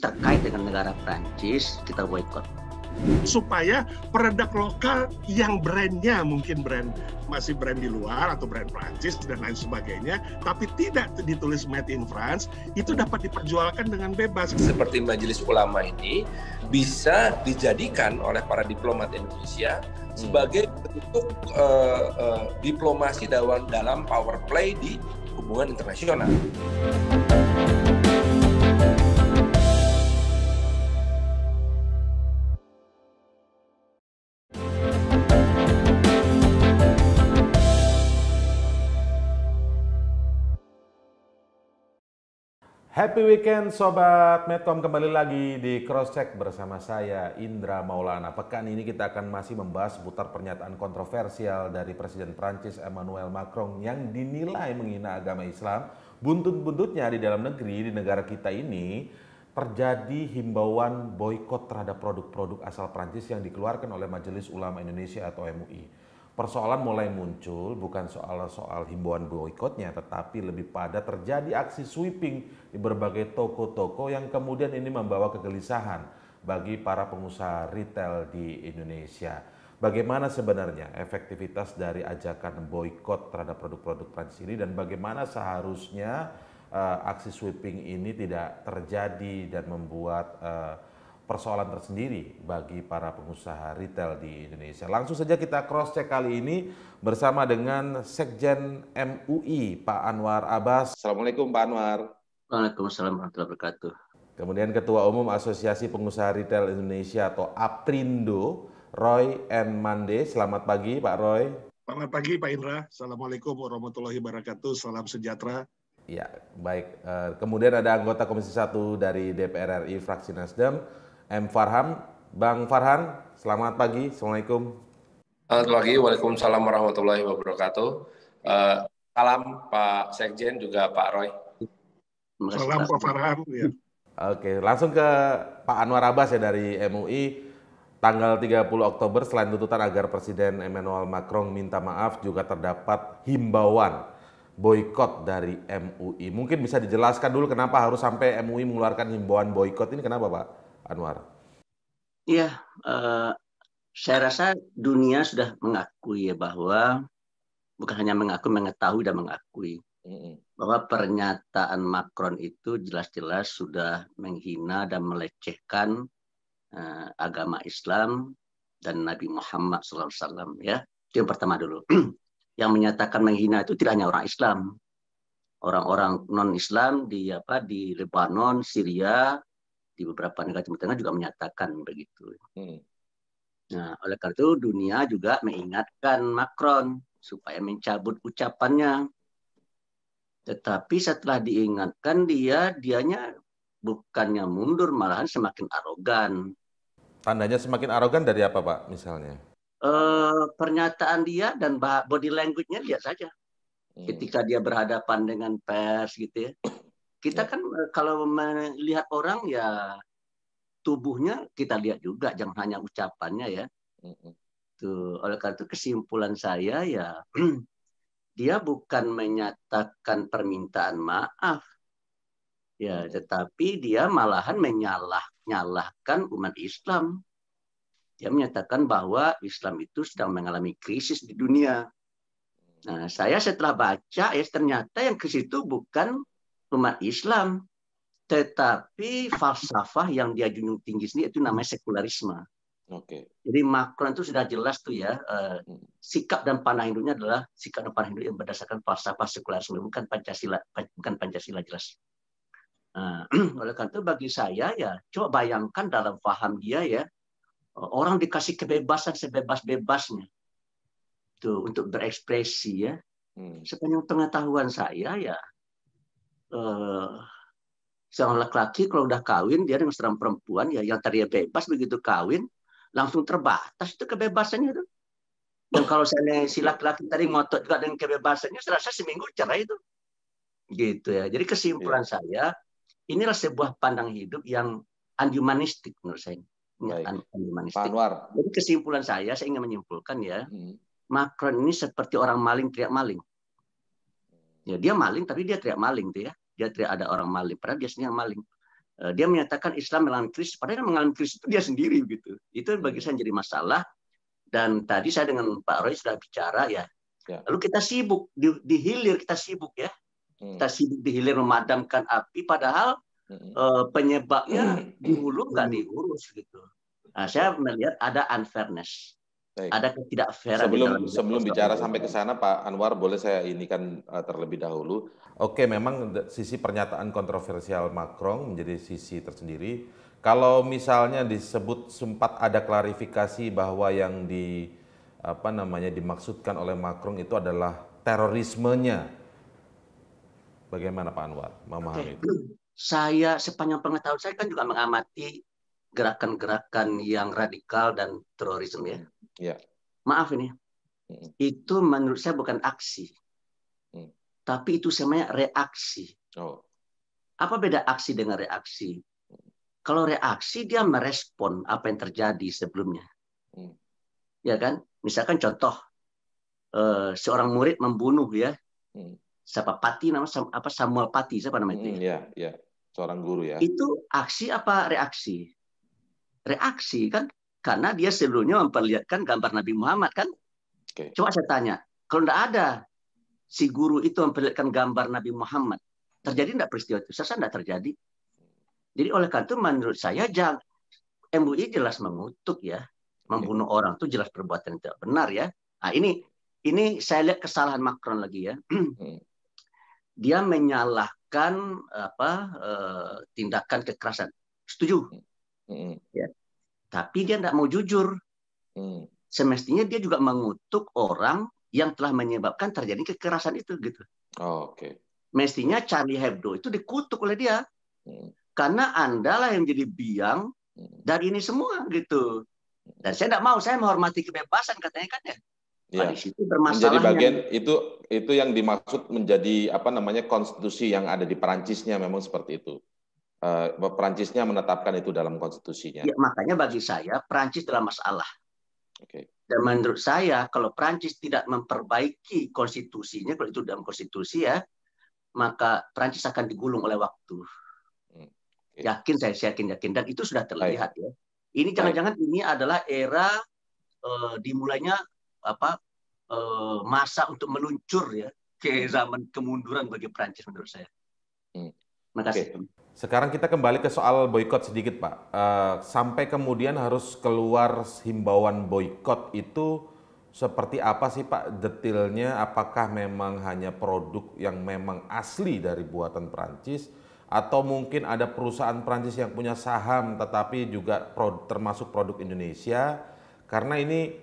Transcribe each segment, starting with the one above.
terkait dengan negara Prancis kita boykot supaya produk lokal yang brandnya mungkin brand masih brand di luar atau brand Prancis dan lain sebagainya, tapi tidak ditulis made in France, itu dapat diperjualkan dengan bebas. Seperti Majelis Ulama ini bisa dijadikan oleh para diplomat Indonesia hmm. sebagai bentuk uh, uh, diplomasi dalam dalam power play di hubungan internasional. Happy weekend Sobat Metom kembali lagi di Cross Check bersama saya Indra Maulana. Pekan ini kita akan masih membahas seputar pernyataan kontroversial dari Presiden Prancis Emmanuel Macron yang dinilai menghina agama Islam. Buntut-buntutnya di dalam negeri, di negara kita ini terjadi himbauan boykot terhadap produk-produk asal Prancis yang dikeluarkan oleh Majelis Ulama Indonesia atau MUI. Persoalan mulai muncul bukan soal-soal himbauan boykotnya tetapi lebih pada terjadi aksi sweeping berbagai toko-toko yang kemudian ini membawa kegelisahan bagi para pengusaha retail di Indonesia. Bagaimana sebenarnya efektivitas dari ajakan boykot terhadap produk-produk Prancis ini dan bagaimana seharusnya uh, aksi sweeping ini tidak terjadi dan membuat uh, persoalan tersendiri bagi para pengusaha retail di Indonesia. Langsung saja kita cross check kali ini bersama dengan Sekjen MUI Pak Anwar Abbas. Assalamualaikum Pak Anwar. Waalaikumsalam warahmatullahi wabarakatuh. Kemudian Ketua Umum Asosiasi Pengusaha Retail Indonesia atau APRindo Roy N. Mande. Selamat pagi, Pak Roy. Selamat pagi, Pak Indra. Assalamualaikum warahmatullahi wabarakatuh. Salam sejahtera. Ya, baik. Eh, kemudian ada anggota Komisi 1 dari DPR RI fraksi Nasdem, M. Farham. Bang Farhan, selamat pagi. Assalamualaikum. Selamat pagi. Waalaikumsalam warahmatullahi wabarakatuh. Eh, salam Pak Sekjen juga Pak Roy. Salam Pak Farhan. Ya. Oke, langsung ke Pak Anwar Abbas ya dari MUI. Tanggal 30 Oktober selain tuntutan agar Presiden Emmanuel Macron minta maaf juga terdapat himbauan boykot dari MUI. Mungkin bisa dijelaskan dulu kenapa harus sampai MUI mengeluarkan himbauan boykot ini kenapa Pak Anwar? Iya, uh, saya rasa dunia sudah mengakui ya bahwa bukan hanya mengakui, mengetahui dan mengakui bahwa pernyataan Macron itu jelas-jelas sudah menghina dan melecehkan uh, agama Islam dan Nabi Muhammad SAW ya itu yang pertama dulu yang menyatakan menghina itu tidak hanya orang Islam orang-orang non Islam di apa di Lebanon Syria di beberapa negara Timur Tengah juga menyatakan begitu hmm. nah oleh karena itu dunia juga mengingatkan Macron supaya mencabut ucapannya tetapi setelah diingatkan dia, dianya bukannya mundur, malahan semakin arogan. Tandanya semakin arogan dari apa, Pak, misalnya? Uh, pernyataan dia dan body language-nya dia saja. Hmm. Ketika dia berhadapan dengan pers gitu ya. Kita iya. kan eh, kalau melihat orang ya tubuhnya kita lihat juga, jangan hanya ucapannya ya. Hmm. Tuh, oleh karena itu kesimpulan saya ya dia bukan menyatakan permintaan maaf. Ya, hmm. tetapi dia malahan menyalah-nyalahkan umat Islam. Dia menyatakan bahwa Islam itu sedang mengalami krisis di dunia. Nah, saya setelah baca ya ternyata yang ke situ bukan umat Islam, tetapi falsafah yang dia junjung tinggi sendiri itu namanya sekularisme. Oke. Okay. Jadi Macron itu sudah jelas tuh ya eh, hmm. sikap dan panah induknya adalah sikap dan panah induk yang berdasarkan falsafah sekularisme bukan pancasila bukan pancasila jelas. Nah, oleh karena itu bagi saya ya coba bayangkan dalam paham dia ya orang dikasih kebebasan sebebas-bebasnya tuh untuk berekspresi ya. Hmm. Sepanjang pengetahuan saya ya eh, seorang laki-laki kalau udah kawin dia dengan seorang perempuan ya yang tadinya bebas begitu kawin langsung terbatas itu kebebasannya itu. Dan kalau saya si laki-laki tadi ngotot juga dengan kebebasannya, saya rasa seminggu cerai itu. Gitu ya. Jadi kesimpulan ya. saya, inilah sebuah pandang hidup yang humanistik menurut saya. Anjumanistik. Jadi kesimpulan saya, saya ingin menyimpulkan ya, hmm. Macron ini seperti orang maling teriak maling. Ya dia maling tapi dia teriak maling tuh ya. Dia teriak ada orang maling, padahal dia sendiri yang maling. Eh, dia menyatakan Islam mengalami krisis, padahal yang mengalami krisis itu dia sendiri gitu. Itu bagi saya jadi masalah. Dan tadi saya dengan Pak Roy sudah bicara ya. ya. Lalu kita sibuk di, di hilir kita sibuk ya. Hmm. Kita sibuk di hilir memadamkan api, padahal hmm. eh, penyebabnya hmm. di hulu nggak diurus gitu. Nah, saya melihat ada unfairness. Baik. Ada ketidakfairan. Sebelum sebelum bicara sampai ke sana Pak Anwar boleh saya ini kan eh, terlebih dahulu. Oke, memang sisi pernyataan kontroversial Macron menjadi sisi tersendiri. Kalau misalnya disebut sempat ada klarifikasi bahwa yang di apa namanya dimaksudkan oleh Macron itu adalah terorismenya. Bagaimana Pak Anwar memahami itu? Saya sepanjang pengetahuan saya kan juga mengamati gerakan-gerakan yang radikal dan terorisme ya Ya. Maaf ini. Hmm. Itu menurut saya bukan aksi. Hmm. Tapi itu semuanya reaksi. Oh. Apa beda aksi dengan reaksi? Hmm. Kalau reaksi dia merespon apa yang terjadi sebelumnya. Hmm. Ya kan? Misalkan contoh uh, seorang murid membunuh ya. Hmm. Siapa Pati nama apa Samuel Pati siapa namanya itu? Hmm, ya, ya. Seorang guru ya. Itu aksi apa reaksi? Reaksi kan? Karena dia sebelumnya memperlihatkan gambar Nabi Muhammad kan. Okay. Coba saya tanya, kalau tidak ada si guru itu memperlihatkan gambar Nabi Muhammad, terjadi tidak peristiwa itu? Saya tidak terjadi. Jadi oleh karena itu menurut saya jangan MUI jelas mengutuk ya, membunuh okay. Iya. orang itu jelas perbuatan yang tidak benar ya. Nah, ini ini saya lihat kesalahan Macron lagi ya. Hmm. Dia menyalahkan apa eh, tindakan kekerasan. Setuju. Hmm. Hmm. Ya tapi dia tidak mau jujur. Hmm. Semestinya dia juga mengutuk orang yang telah menyebabkan terjadi kekerasan itu gitu. Oh, Oke. Okay. Mestinya Charlie Hebdo itu dikutuk oleh dia hmm. karena anda yang jadi biang hmm. dari ini semua gitu. Dan saya tidak mau, saya menghormati kebebasan katanya kan ya. Ya. Nah, iya. bagian itu itu yang dimaksud menjadi apa namanya konstitusi yang ada di Perancisnya memang seperti itu. Eh, Perancisnya menetapkan itu dalam konstitusinya. Ya, makanya bagi saya Perancis dalam masalah. Okay. Dan menurut saya kalau Perancis tidak memperbaiki konstitusinya, kalau itu dalam konstitusi ya, maka Perancis akan digulung oleh waktu. Hmm, okay. Yakin saya, saya yakin yakin dan itu sudah terlihat Baik. ya. Ini jangan-jangan ini adalah era uh, dimulainya apa uh, masa untuk meluncur ya ke zaman kemunduran bagi Perancis menurut saya. Hmm. Terima kasih. Okay. Sekarang kita kembali ke soal boykot sedikit, Pak. Uh, sampai kemudian harus keluar himbauan boykot itu seperti apa sih, Pak? Detailnya apakah memang hanya produk yang memang asli dari buatan Perancis atau mungkin ada perusahaan Perancis yang punya saham tetapi juga produk, termasuk produk Indonesia? Karena ini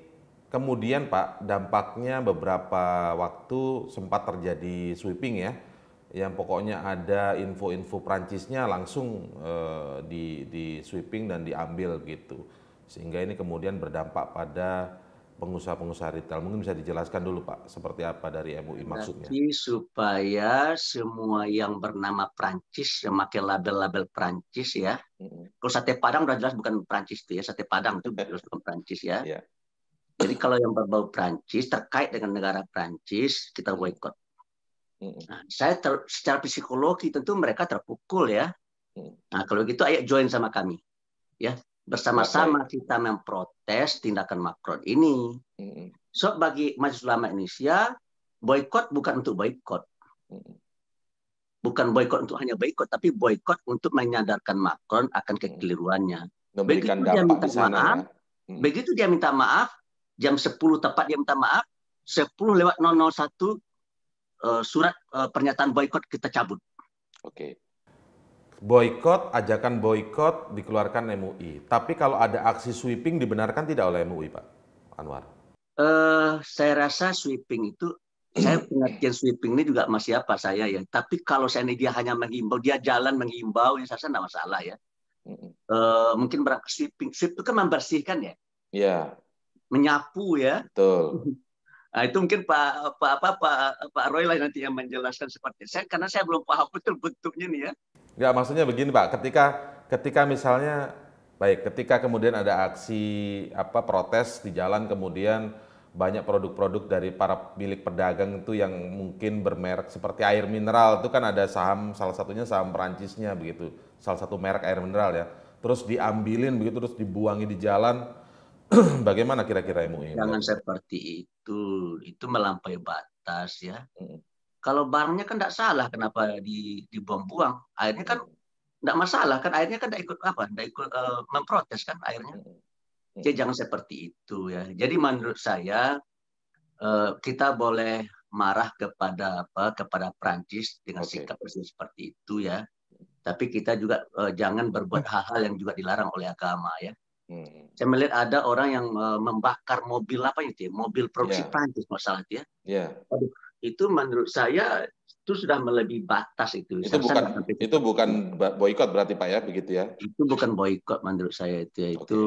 kemudian, Pak, dampaknya beberapa waktu sempat terjadi sweeping ya yang pokoknya ada info-info Prancisnya langsung eh, di, di sweeping dan diambil gitu sehingga ini kemudian berdampak pada pengusaha-pengusaha retail mungkin bisa dijelaskan dulu Pak seperti apa dari MUI maksudnya Jadi supaya semua yang bernama Prancis yang label-label Prancis ya hmm. kalau sate Padang udah jelas bukan Prancis itu ya sate Padang itu bukan Prancis ya yeah. Jadi kalau yang berbau Prancis terkait dengan negara Prancis kita boikot. Nah, saya ter, secara psikologi tentu mereka terpukul ya. Nah, kalau gitu ayo join sama kami. Ya, bersama-sama kita memprotes tindakan Macron ini. So bagi Majelis Ulama Indonesia, boykot bukan untuk boykot. Bukan boykot untuk hanya boykot, tapi boykot untuk menyadarkan Macron akan kekeliruannya. begitu dia minta maaf, ya. begitu dia minta maaf, jam 10 tepat dia minta maaf, 10 lewat 001 Eh, surat uh, pernyataan boykot kita cabut. Oke. Okay. Boykot, ajakan boykot dikeluarkan MUI. Tapi kalau ada aksi sweeping dibenarkan tidak oleh MUI, Pak Anwar? Uh, saya rasa sweeping itu saya pengertian sweeping ini juga masih apa saya ya. Tapi kalau saya ini dia hanya menghimbau, dia jalan menghimbau, ya saya tidak masalah ya. Uh, mungkin berangkat sweeping, sweep itu kan membersihkan ya. Iya. Yeah. Menyapu ya. Betul. Nah, itu mungkin Pak Pak apa Pak Pak Roy lah nanti yang menjelaskan seperti saya karena saya belum paham betul bentuknya nih ya. Enggak, maksudnya begini Pak, ketika ketika misalnya baik, ketika kemudian ada aksi apa protes di jalan kemudian banyak produk-produk dari para milik pedagang itu yang mungkin bermerek seperti air mineral itu kan ada saham salah satunya saham Perancisnya begitu salah satu merek air mineral ya terus diambilin begitu terus dibuangi di jalan Bagaimana kira-kira MUI? Jangan seperti itu. Itu melampaui batas ya. Hmm. Kalau barangnya kan tidak salah, kenapa di dibuang-buang? Akhirnya kan tidak masalah kan akhirnya kan tidak ikut apa tidak ikut uh, memprotes kan akhirnya jadi ya, jangan seperti itu ya jadi menurut saya eh, kita boleh marah kepada apa kepada Prancis dengan okay. sikap seperti itu ya tapi kita juga eh, jangan berbuat mm. hal-hal yang juga dilarang oleh agama ya Hmm. Saya melihat ada orang yang eh, membakar mobil apa itu ya, mobil produksi yeah. Prancis masalah itu Ya. Yeah. Aduh, itu menurut saya itu sudah melebihi batas itu. Itu saya bukan sampai... itu bukan boikot berarti Pak ya begitu ya. Itu bukan boykot menurut saya itu Okay. Ya. itu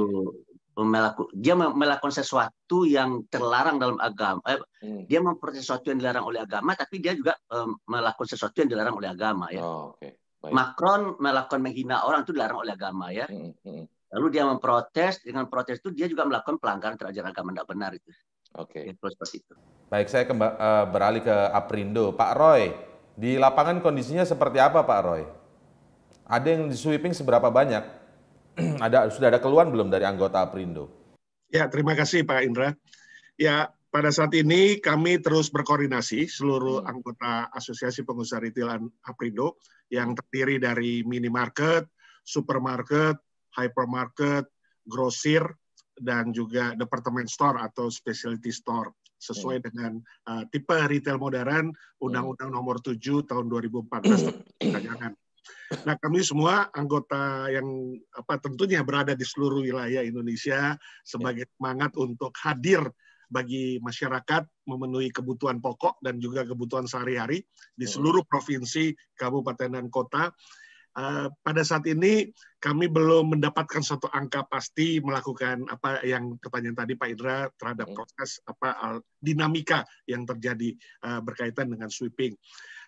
melakukan dia melakukan sesuatu yang terlarang dalam agama. Eh, hmm. Dia memproses sesuatu yang dilarang oleh agama tapi dia juga eh, melakukan sesuatu yang dilarang oleh agama ya. Oh, okay. Macron melakukan menghina orang itu dilarang oleh agama ya. Hmm. Hmm. hmm. Lalu dia memprotes, dengan protes itu dia juga melakukan pelanggaran terhadap agama tidak benar itu. Oke. Okay. seperti itu. Baik, saya kemba- uh, beralih ke Aprindo. Pak Roy, di lapangan kondisinya seperti apa Pak Roy? Ada yang di sweeping seberapa banyak? ada sudah ada keluhan belum dari anggota Aprindo? Ya, terima kasih Pak Indra. Ya, pada saat ini kami terus berkoordinasi seluruh hmm. anggota Asosiasi Pengusaha Retail Aprindo yang terdiri dari minimarket, supermarket, hypermarket, grosir, dan juga department store atau specialty store sesuai hmm. dengan uh, tipe retail modern Undang-Undang hmm. Nomor 7 Tahun 2014 tentang hmm. Nah, kami semua anggota yang apa tentunya berada di seluruh wilayah Indonesia sebagai semangat untuk hadir bagi masyarakat memenuhi kebutuhan pokok dan juga kebutuhan sehari-hari di hmm. seluruh provinsi, kabupaten dan kota Uh, pada saat ini kami belum mendapatkan satu angka pasti melakukan apa yang pertanyaan tadi Pak Indra terhadap proses apa eh, dinamika yang terjadi uh, berkaitan dengan sweeping.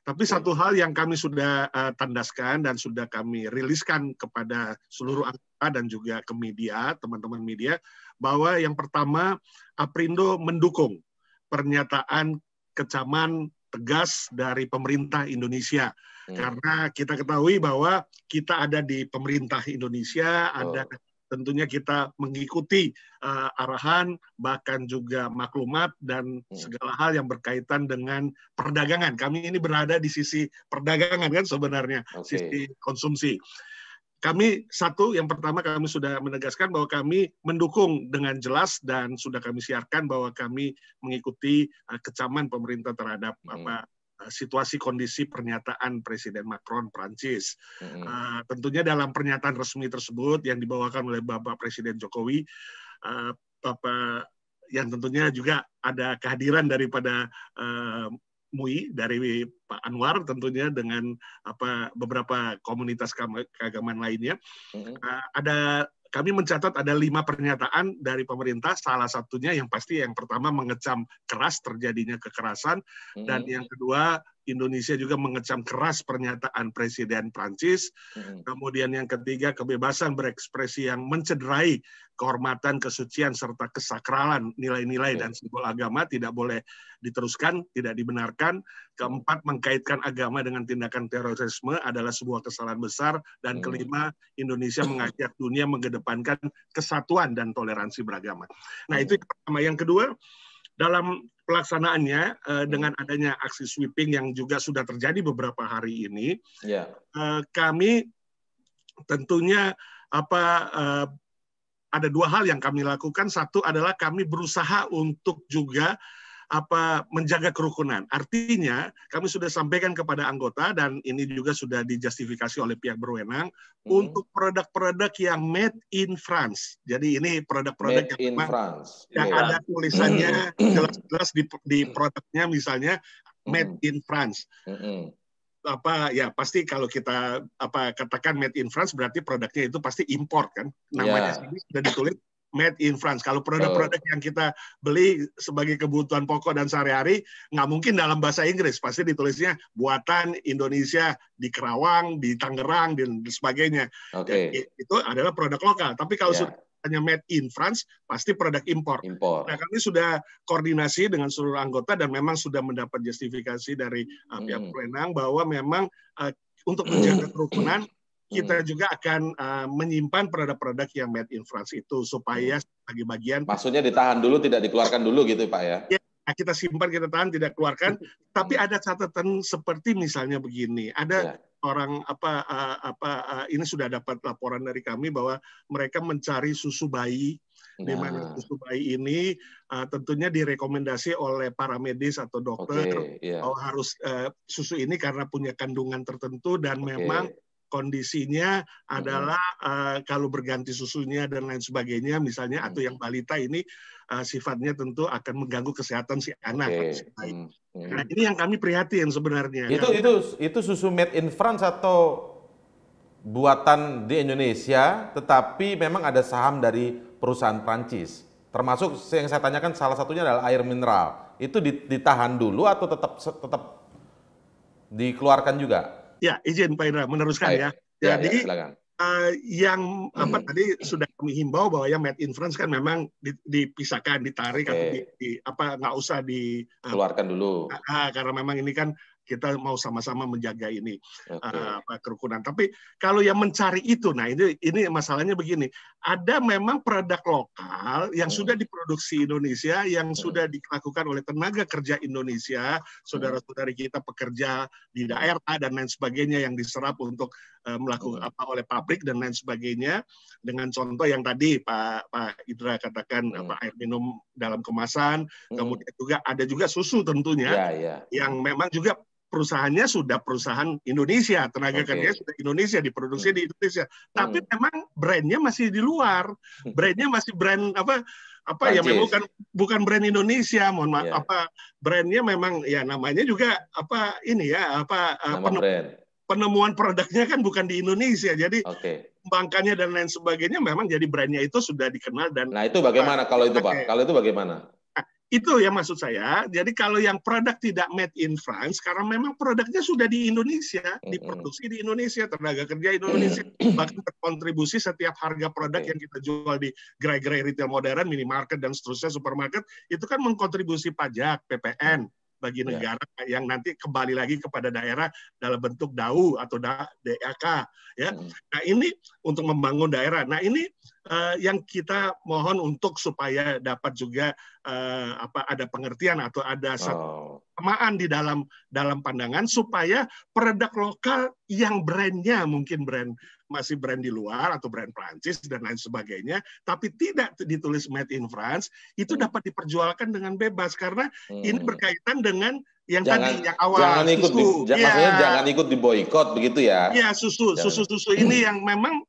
Tapi satu hal yang kami sudah uh, tandaskan dan sudah kami riliskan kepada seluruh angka dan juga ke media, teman-teman media, bahwa yang pertama Aprindo mendukung pernyataan kecaman tegas dari pemerintah Indonesia Hmm. Karena kita ketahui bahwa kita ada di pemerintah Indonesia, oh. ada tentunya kita mengikuti uh, arahan bahkan juga maklumat dan hmm. segala hal yang berkaitan dengan perdagangan. Kami ini berada di sisi perdagangan kan sebenarnya, okay. sisi konsumsi. Kami satu yang pertama kami sudah menegaskan bahwa kami mendukung dengan jelas dan sudah kami siarkan bahwa kami mengikuti uh, kecaman pemerintah terhadap hmm. apa Eh, situasi kondisi pernyataan Presiden Macron Prancis. Mm -hmm. uh, eh, tentunya dalam pernyataan resmi tersebut yang dibawakan oleh Bapak Presiden Jokowi, uh, Bapak yang tentunya juga ada kehadiran daripada uh, MUI dari Pak Anwar tentunya dengan apa beberapa komunitas keagamaan lainnya mm -hmm. uh, ada kami mencatat ada lima pernyataan dari pemerintah. Salah satunya yang pasti yang pertama mengecam keras terjadinya kekerasan dan hmm. yang kedua Indonesia juga mengecam keras pernyataan Presiden Prancis. Hmm. Kemudian yang ketiga, kebebasan berekspresi yang mencederai kehormatan, kesucian, serta kesakralan nilai-nilai hmm. dan simbol agama tidak boleh diteruskan, tidak dibenarkan. Keempat, mengkaitkan agama dengan tindakan terorisme adalah sebuah kesalahan besar. Dan hmm. kelima, Indonesia mengajak dunia mengedepankan kesatuan dan toleransi beragama. Nah, itu yang pertama. Yang kedua, dalam pelaksanaannya uh, dengan adanya aksi sweeping yang juga sudah terjadi beberapa hari ini, yeah. Ya. uh, kami tentunya apa uh, ada dua hal yang kami lakukan. Satu adalah kami berusaha untuk juga apa menjaga kerukunan. Artinya kami sudah sampaikan kepada anggota dan ini juga sudah dijustifikasi oleh pihak berwenang hmm. untuk produk-produk yang made in France. Jadi ini produk-produk yang, in France. yang ya. ada tulisannya hmm. jelas-jelas di, di hmm. produknya misalnya made hmm. in France. Hmm apa ya pasti kalau kita apa katakan made in France berarti produknya itu pasti import kan namanya yeah. Ya. sudah ditulis made in France. Kalau produk-produk yang kita beli sebagai kebutuhan pokok dan sehari-hari, nggak mungkin dalam bahasa Inggris. Pasti ditulisnya buatan Indonesia di Kerawang, di Tangerang, dan sebagainya. Okay. itu adalah produk lokal. Tapi kalau yeah. Ya. hanya made in France, pasti produk impor. impor. Nah, kami sudah koordinasi dengan seluruh anggota dan memang sudah mendapat justifikasi dari uh, pihak hmm. Perenang bahwa memang uh, untuk menjaga kerukunan kita hmm. juga akan uh, menyimpan produk-produk yang made in France itu supaya sebagai hmm. bagian maksudnya ditahan dulu tidak dikeluarkan dulu gitu ya, Pak ya. ya kita simpan kita tahan tidak keluarkan hmm. tapi hmm. ada catatan seperti misalnya begini ada ya. orang apa uh, apa uh, ini sudah dapat laporan dari kami bahwa mereka mencari susu bayi Nah. di mana susu bayi ini uh, tentunya direkomendasi oleh para medis atau dokter okay, iya. yeah. oh harus uh, susu ini karena punya kandungan tertentu dan okay. memang kondisinya adalah uh, kalau berganti susunya dan lain sebagainya misalnya atau yang balita ini uh, sifatnya tentu akan mengganggu kesehatan si anak. Okay. Si bayi. Nah ini yang kami prihatin sebenarnya. Itu kan? itu itu susu made in France atau buatan di Indonesia, tetapi memang ada saham dari perusahaan Prancis. Termasuk yang saya tanyakan salah satunya adalah air mineral. Itu ditahan dulu atau tetap tetap dikeluarkan juga? Ya, izin Pak Indra meneruskan Ayo. Ya. ya. Jadi uh, yang apa hmm. tadi sudah kami himbau bahwa yang made in France kan memang dipisahkan, ditarik okay. atau di, di apa nggak usah dikeluarkan eh, uh, dulu. Uh, karena memang ini kan kita mau sama-sama menjaga ini okay. uh, eh, kerukunan. Tapi kalau yang mencari itu, nah ini ini masalahnya begini, ada memang produk lokal yang hmm. sudah diproduksi Indonesia, yang hmm. sudah dilakukan oleh tenaga kerja Indonesia, saudara-saudari kita pekerja di hmm. daerah dan lain sebagainya yang diserap untuk uh, eh, melakukan hmm. apa oleh pabrik dan lain sebagainya. Dengan contoh yang tadi Pak Pak Idra katakan hmm. apa air minum dalam kemasan, hmm. kemudian juga ada juga susu tentunya yeah, yeah. yang memang juga perusahaannya sudah perusahaan Indonesia, tenaga okay. kerja sudah Indonesia, diproduksi hmm. di Indonesia. Tapi hmm. memang brandnya masih di luar, hmm. brandnya masih brand apa apa Anjir. ya memang bukan bukan brand Indonesia, mohon maaf yeah. apa brandnya memang ya namanya juga apa ini ya apa eh, penem, brand. penemuan produknya kan bukan di Indonesia, jadi okay. bangkanya dan lain sebagainya memang jadi brandnya itu sudah dikenal dan. Nah itu bagaimana kalau itu pak? Kalau itu bagaimana? Itu ya maksud saya. Jadi kalau yang produk tidak made in France, karena memang produknya sudah di Indonesia, diproduksi di Indonesia, tenaga kerja Indonesia, bahkan berkontribusi setiap harga produk mm. yang kita jual di gerai-gerai retail modern, minimarket, dan seterusnya, supermarket, itu kan mengkontribusi pajak, PPN, bagi ya. negara ya. yang nanti kembali lagi kepada daerah dalam bentuk DAU atau DAK ya. Mm. Nah, ini untuk membangun daerah. Nah, ini uh, yang kita mohon untuk supaya dapat juga uh, apa ada pengertian atau ada oh. kesamaan oh. di dalam dalam pandangan supaya produk lokal yang brandnya mungkin brand masih brand di luar atau brand Prancis dan lain sebagainya, tapi tidak ditulis made in France itu hmm. dapat diperjualkan dengan bebas karena hmm. ini berkaitan dengan yang jangan, tadi yang awal jangan ikut Di, ya. jangan ikut di boykot begitu ya. Iya, susu susu susu ini yang memang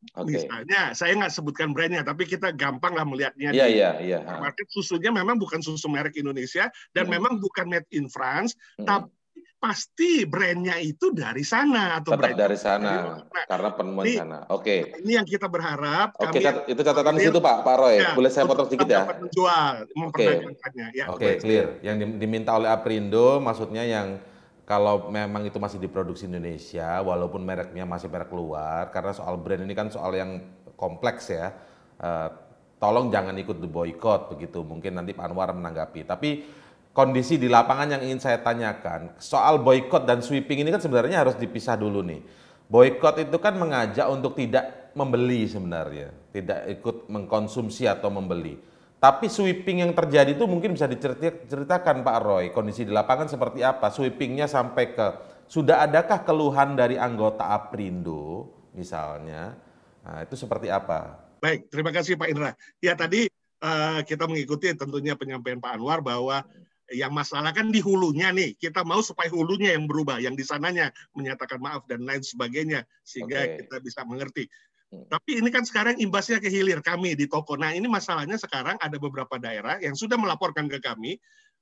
Okay. Misalnya, saya nggak sebutkan brandnya, tapi kita gampang lah melihatnya. Iya, iya, iya. Market susunya memang bukan susu merek Indonesia dan hmm. memang bukan made in France, hmm. tapi pasti brandnya itu dari sana atau dari sana dari nah, karena penemuan ini, sana. Oke. Okay. Nah, ini yang kita berharap. Oke, okay, itu catatan di situ Pak Pak Roy. Ya, Boleh saya potong sedikit ya? Menjual, memperdagangkannya. Oke, okay. ya. okay, clear. Yang diminta oleh Aprindo maksudnya yang kalau memang itu masih diproduksi Indonesia, walaupun mereknya masih merek luar, karena soal brand ini kan soal yang kompleks ya. Uh, tolong jangan ikut the boycott begitu. Mungkin nanti Pak Anwar menanggapi. Tapi kondisi di lapangan yang ingin saya tanyakan, soal boycott dan sweeping ini kan sebenarnya harus dipisah dulu nih. Boycott itu kan mengajak untuk tidak membeli sebenarnya, tidak ikut mengkonsumsi atau membeli. Tapi sweeping yang terjadi itu mungkin bisa diceritakan Pak Roy, kondisi di lapangan seperti apa, sweepingnya sampai ke sudah adakah keluhan dari anggota APRindo misalnya, nah, itu seperti apa? Baik, terima kasih Pak Indra. Ya tadi uh, kita mengikuti tentunya penyampaian Pak Anwar bahwa yang masalah kan di hulunya nih, kita mau supaya hulunya yang berubah, yang di sananya menyatakan maaf dan lain sebagainya sehingga okay. kita bisa mengerti. Hmm. Tapi ini kan sekarang imbasnya ke hilir kami di toko. Nah ini masalahnya sekarang ada beberapa daerah yang sudah melaporkan ke kami,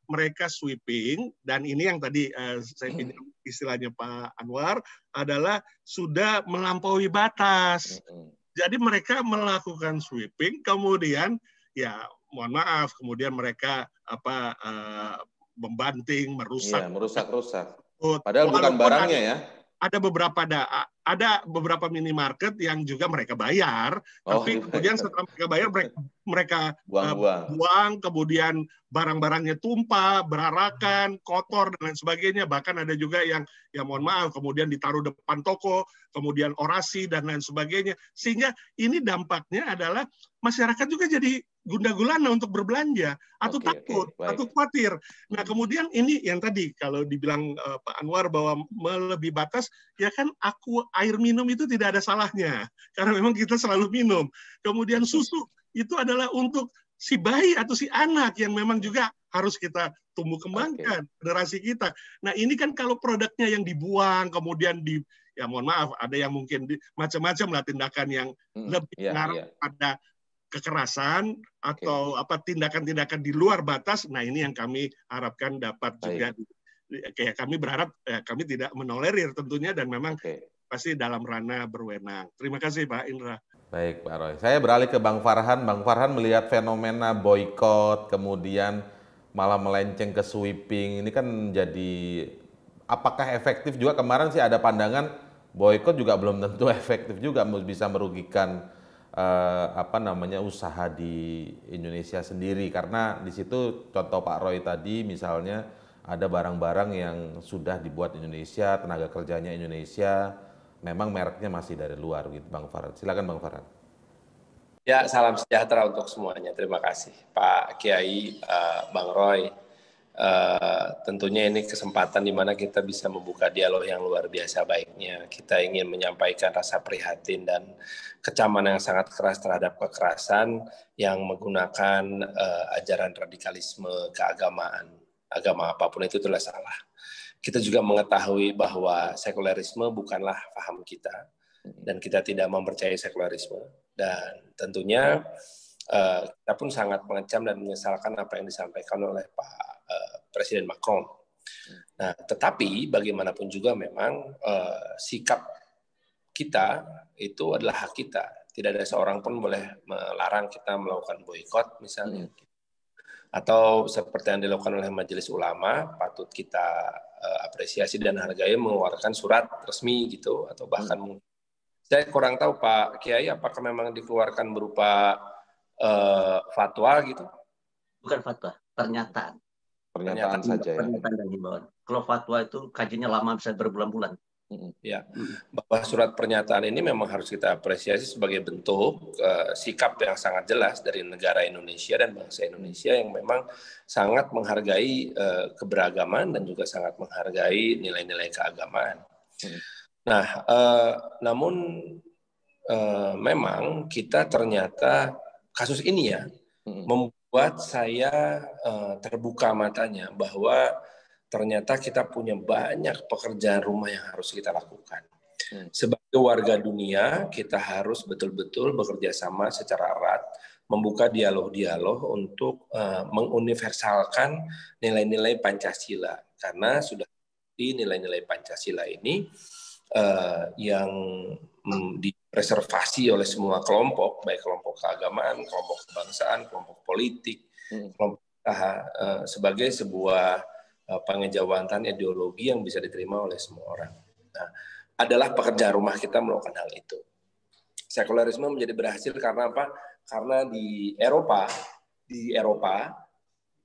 mereka sweeping dan ini yang tadi uh, saya pinjam hmm. istilahnya Pak Anwar adalah sudah melampaui batas. Hmm. Jadi mereka melakukan sweeping, kemudian ya mohon maaf, kemudian mereka apa uh, membanting, merusak, ya, merusak-rusak. Padahal bukan barangnya ya ada beberapa da ada beberapa minimarket yang juga mereka bayar, oh, tapi iya, kemudian iya. setelah mereka bayar mereka, mereka eh, buang-buang, uh, buang, kemudian barang-barangnya tumpah, berarakan, hmm. kotor dan lain sebagainya. Bahkan ada juga yang ya mohon maaf kemudian ditaruh depan toko, kemudian orasi dan lain sebagainya. Sehingga ini dampaknya adalah masyarakat juga jadi gunda gulana untuk berbelanja atau okay, takut okay, atau khawatir. Nah kemudian ini yang tadi kalau dibilang uh, Pak Anwar bahwa melebihi batas ya kan aku air minum itu tidak ada salahnya karena memang kita selalu minum. Kemudian susu itu adalah untuk si bayi atau si anak yang memang juga harus kita tumbuh kembangkan okay. generasi kita. Nah ini kan kalau produknya yang dibuang kemudian di ya mohon maaf ada yang mungkin macam-macam lah tindakan yang hmm, lebih yeah, iya, yeah. Iya. pada kekerasan atau okay. apa tindakan-tindakan di luar batas. Nah, ini yang kami harapkan dapat Baik. juga kayak kami berharap eh, kami tidak menolerir tentunya dan memang okay. pasti dalam ranah berwenang. Terima kasih Pak Indra. Baik Pak Roy. Saya beralih ke Bang Farhan. Bang Farhan melihat fenomena boykot kemudian malah melenceng ke sweeping ini kan jadi apakah efektif juga kemarin sih ada pandangan boykot juga belum tentu efektif juga bisa merugikan eh, apa namanya usaha di Indonesia sendiri karena di situ contoh Pak Roy tadi misalnya ada barang-barang yang sudah dibuat Indonesia, tenaga kerjanya Indonesia, memang mereknya masih dari luar gitu Bang Farhan Silakan Bang Farhan Ya, salam sejahtera untuk semuanya. Terima kasih Pak Kiai, eh, Bang Roy, Eh, tentunya ini kesempatan di mana kita bisa membuka dialog yang luar biasa baiknya. Kita ingin menyampaikan rasa prihatin dan kecaman yang sangat keras terhadap kekerasan yang menggunakan uh, ajaran radikalisme keagamaan. Agama apapun itu itulah salah. Kita juga mengetahui bahwa sekularisme bukanlah paham kita dan kita tidak mempercayai sekularisme dan tentunya eh, kita pun sangat mengecam dan menyesalkan apa yang disampaikan oleh Pak Eh, Presiden Macron. Nah, tetapi bagaimanapun juga memang uh, sikap kita itu adalah hak kita. Tidak ada seorang pun boleh melarang kita melakukan boykot misalnya. Hmm. Atau seperti yang dilakukan oleh Majelis Ulama, patut kita uh, apresiasi dan hargai mengeluarkan surat resmi gitu atau hmm. bahkan hmm. saya kurang tahu Pak Kiai apakah memang dikeluarkan berupa uh, fatwa gitu? Bukan fatwa, pernyataan. Pernyataan, pernyataan saja ya. pernyataan ya. Kalau fatwa itu kajiannya lama bisa berbulan-bulan. Ya, bahwa surat pernyataan ini memang harus kita apresiasi sebagai bentuk uh, sikap yang sangat jelas dari negara Indonesia dan bangsa Indonesia yang memang sangat menghargai uh, keberagaman dan juga sangat menghargai nilai-nilai keagamaan. Nah, uh, namun uh, memang kita ternyata kasus ini ya hmm buat saya uh, terbuka matanya bahwa ternyata kita punya banyak pekerjaan rumah yang harus kita lakukan. Hmm. Sebagai warga dunia, kita harus betul-betul bekerja sama secara erat, membuka dialog-dialog untuk uh, menguniversalkan nilai-nilai Pancasila. Karena sudah di nilai-nilai Pancasila ini uh, yang mm, di reservasi oleh semua kelompok, baik kelompok keagamaan, kelompok kebangsaan, kelompok politik, hmm. kelompok uh, sebagai sebuah uh, eh, pengejawatan ideologi yang bisa diterima oleh semua orang. Nah, adalah pekerja rumah kita melakukan hal itu. Sekularisme menjadi berhasil karena apa? Karena di Eropa, di Eropa,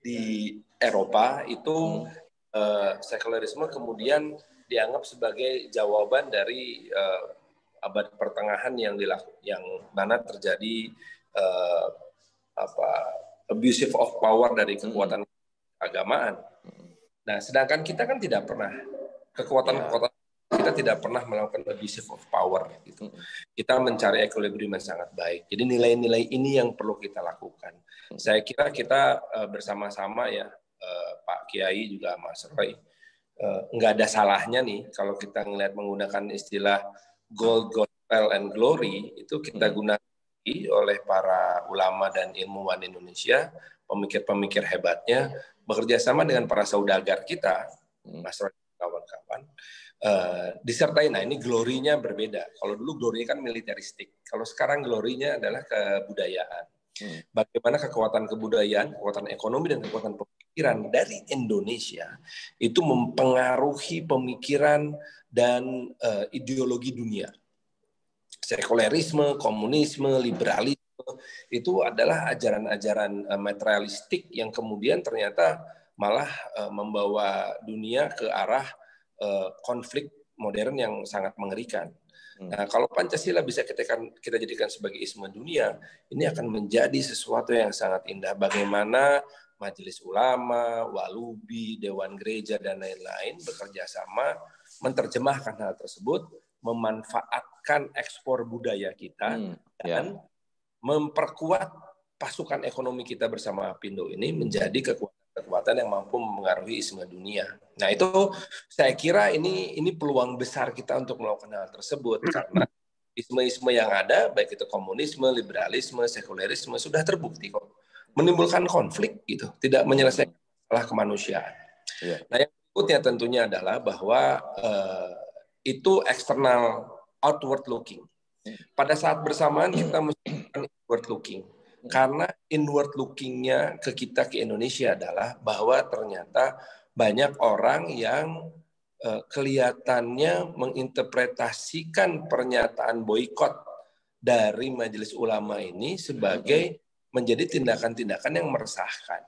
di Eropa itu hmm. Uh, sekularisme kemudian dianggap sebagai jawaban dari uh, abad pertengahan yang dilaku, yang mana terjadi uh, apa abusive of power dari kekuatan hmm. agamaan. Hmm. Nah, sedangkan kita kan tidak pernah kekuatan-kekuatan ya. kita tidak pernah melakukan abusive of power gitu. Hmm. Kita mencari equilibrium yang sangat baik. Jadi nilai-nilai ini yang perlu kita lakukan. Hmm. Saya kira kita uh, bersama-sama ya uh, Pak Kiai juga Mas Roy nggak ada salahnya nih kalau kita ngelihat menggunakan istilah gold, gospel, and glory itu kita hmm. gunakan oleh para ulama dan ilmuwan Indonesia, pemikir-pemikir hebatnya, bekerja sama dengan para saudagar kita, hmm. mas kawan-kawan, uh, disertai. Nah ini glorinya berbeda. Kalau dulu glorinya kan militeristik, kalau sekarang glorinya adalah kebudayaan. Hmm. Bagaimana kekuatan kebudayaan, kekuatan ekonomi, dan kekuatan pemikiran dari Indonesia itu mempengaruhi pemikiran dan uh, ideologi dunia. Sekulerisme, komunisme, liberalisme itu adalah ajaran-ajaran uh, materialistik yang kemudian ternyata malah uh, membawa dunia ke arah uh, konflik modern yang sangat mengerikan. Hmm. Nah, kalau Pancasila bisa kita kan, kita jadikan sebagai isme dunia, ini akan menjadi sesuatu yang sangat indah. Bagaimana majelis ulama, walubi, dewan gereja, dan lain-lain bekerja sama menerjemahkan hal tersebut, memanfaatkan ekspor budaya kita, hmm, yeah. dan memperkuat pasukan ekonomi kita bersama Pindo ini menjadi kekuatan-kekuatan yang mampu mempengaruhi isma dunia. Nah itu saya kira ini ini peluang besar kita untuk melakukan hal tersebut hmm. karena isme-isme yang ada baik itu komunisme, liberalisme, sekulerisme sudah terbukti kok menimbulkan konflik gitu, tidak menyelesaikan masalah kemanusiaan. Yeah. Nah, yang berikutnya tentunya adalah bahwa uh, itu eksternal outward looking. Iya. Pada saat bersamaan kita mesti inward looking karena inward lookingnya ke kita ke Indonesia adalah bahwa ternyata banyak orang yang uh, kelihatannya menginterpretasikan pernyataan boykot dari Majelis Ulama ini sebagai menjadi tindakan-tindakan yang meresahkan.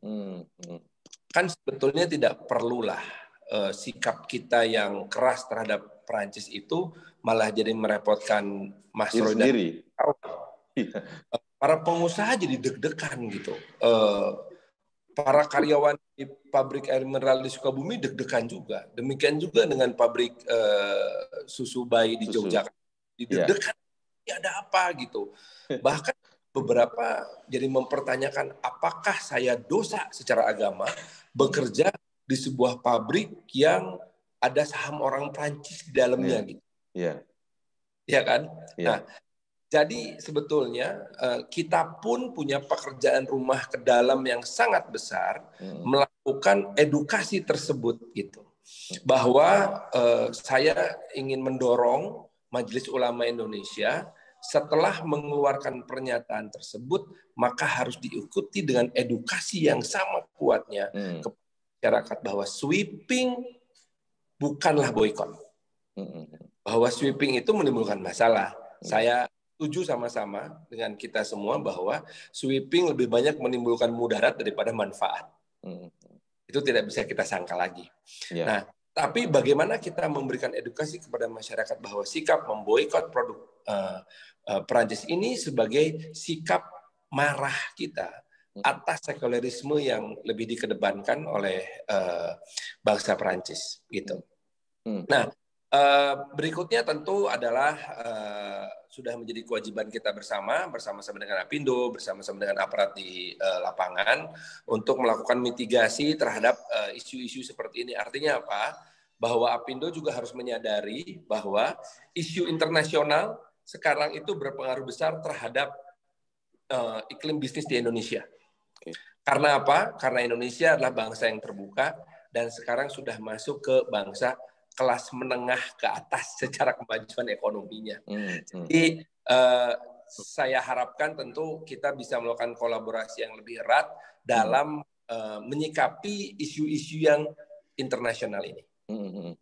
Hmm. hmm. Kan sebetulnya tidak perlulah uh, sikap kita yang keras terhadap Perancis itu malah jadi merepotkan Mas Roy dan iya. para pengusaha jadi deg-degan gitu. Uh, para karyawan di pabrik air mineral di Sukabumi deg-degan juga. Demikian juga dengan pabrik eh, susu bayi di susu. Yogyakarta. Iya. Deg-degan, yeah. ada apa gitu. Bahkan beberapa jadi mempertanyakan apakah saya dosa secara agama bekerja di sebuah pabrik yang ada saham orang Prancis di dalamnya yeah. gitu. Iya. Yeah. Iya kan? Yeah. Nah, jadi sebetulnya eh, kita pun punya pekerjaan rumah ke dalam yang sangat besar hmm. melakukan edukasi tersebut gitu. Bahwa eh, saya ingin mendorong Majelis Ulama Indonesia setelah mengeluarkan pernyataan tersebut, maka harus diikuti dengan edukasi yang sama kuatnya hmm. ke masyarakat bahwa sweeping bukanlah boykot. Hmm, hmm, hmm. Bahwa sweeping itu menimbulkan masalah. Saya setuju sama-sama dengan kita semua bahwa sweeping lebih banyak menimbulkan mudarat daripada manfaat. Itu tidak bisa kita sangka lagi. Yeah. Nah, tapi bagaimana kita memberikan edukasi kepada masyarakat bahwa sikap memboikot produk uh, Eh, Perancis ini sebagai sikap marah kita atas sekulerisme yang lebih dikedepankan oleh uh, bangsa Perancis. gitu. Hmm. Nah, uh, berikutnya tentu adalah uh, sudah menjadi kewajiban kita bersama bersama-sama dengan Apindo, bersama-sama dengan aparat di uh, lapangan untuk melakukan mitigasi terhadap isu-isu uh, isu -isu seperti ini. Artinya apa? Bahwa Apindo juga harus menyadari bahwa isu internasional sekarang itu berpengaruh besar terhadap uh, iklim bisnis di Indonesia. Okay. Karena apa? Karena Indonesia adalah bangsa yang terbuka dan sekarang sudah masuk ke bangsa kelas menengah ke atas secara kemajuan ekonominya. Hmm, hmm. Jadi uh, saya harapkan tentu kita bisa melakukan kolaborasi yang lebih erat dalam uh, menyikapi isu-isu yang internasional ini. Hmm, hmm.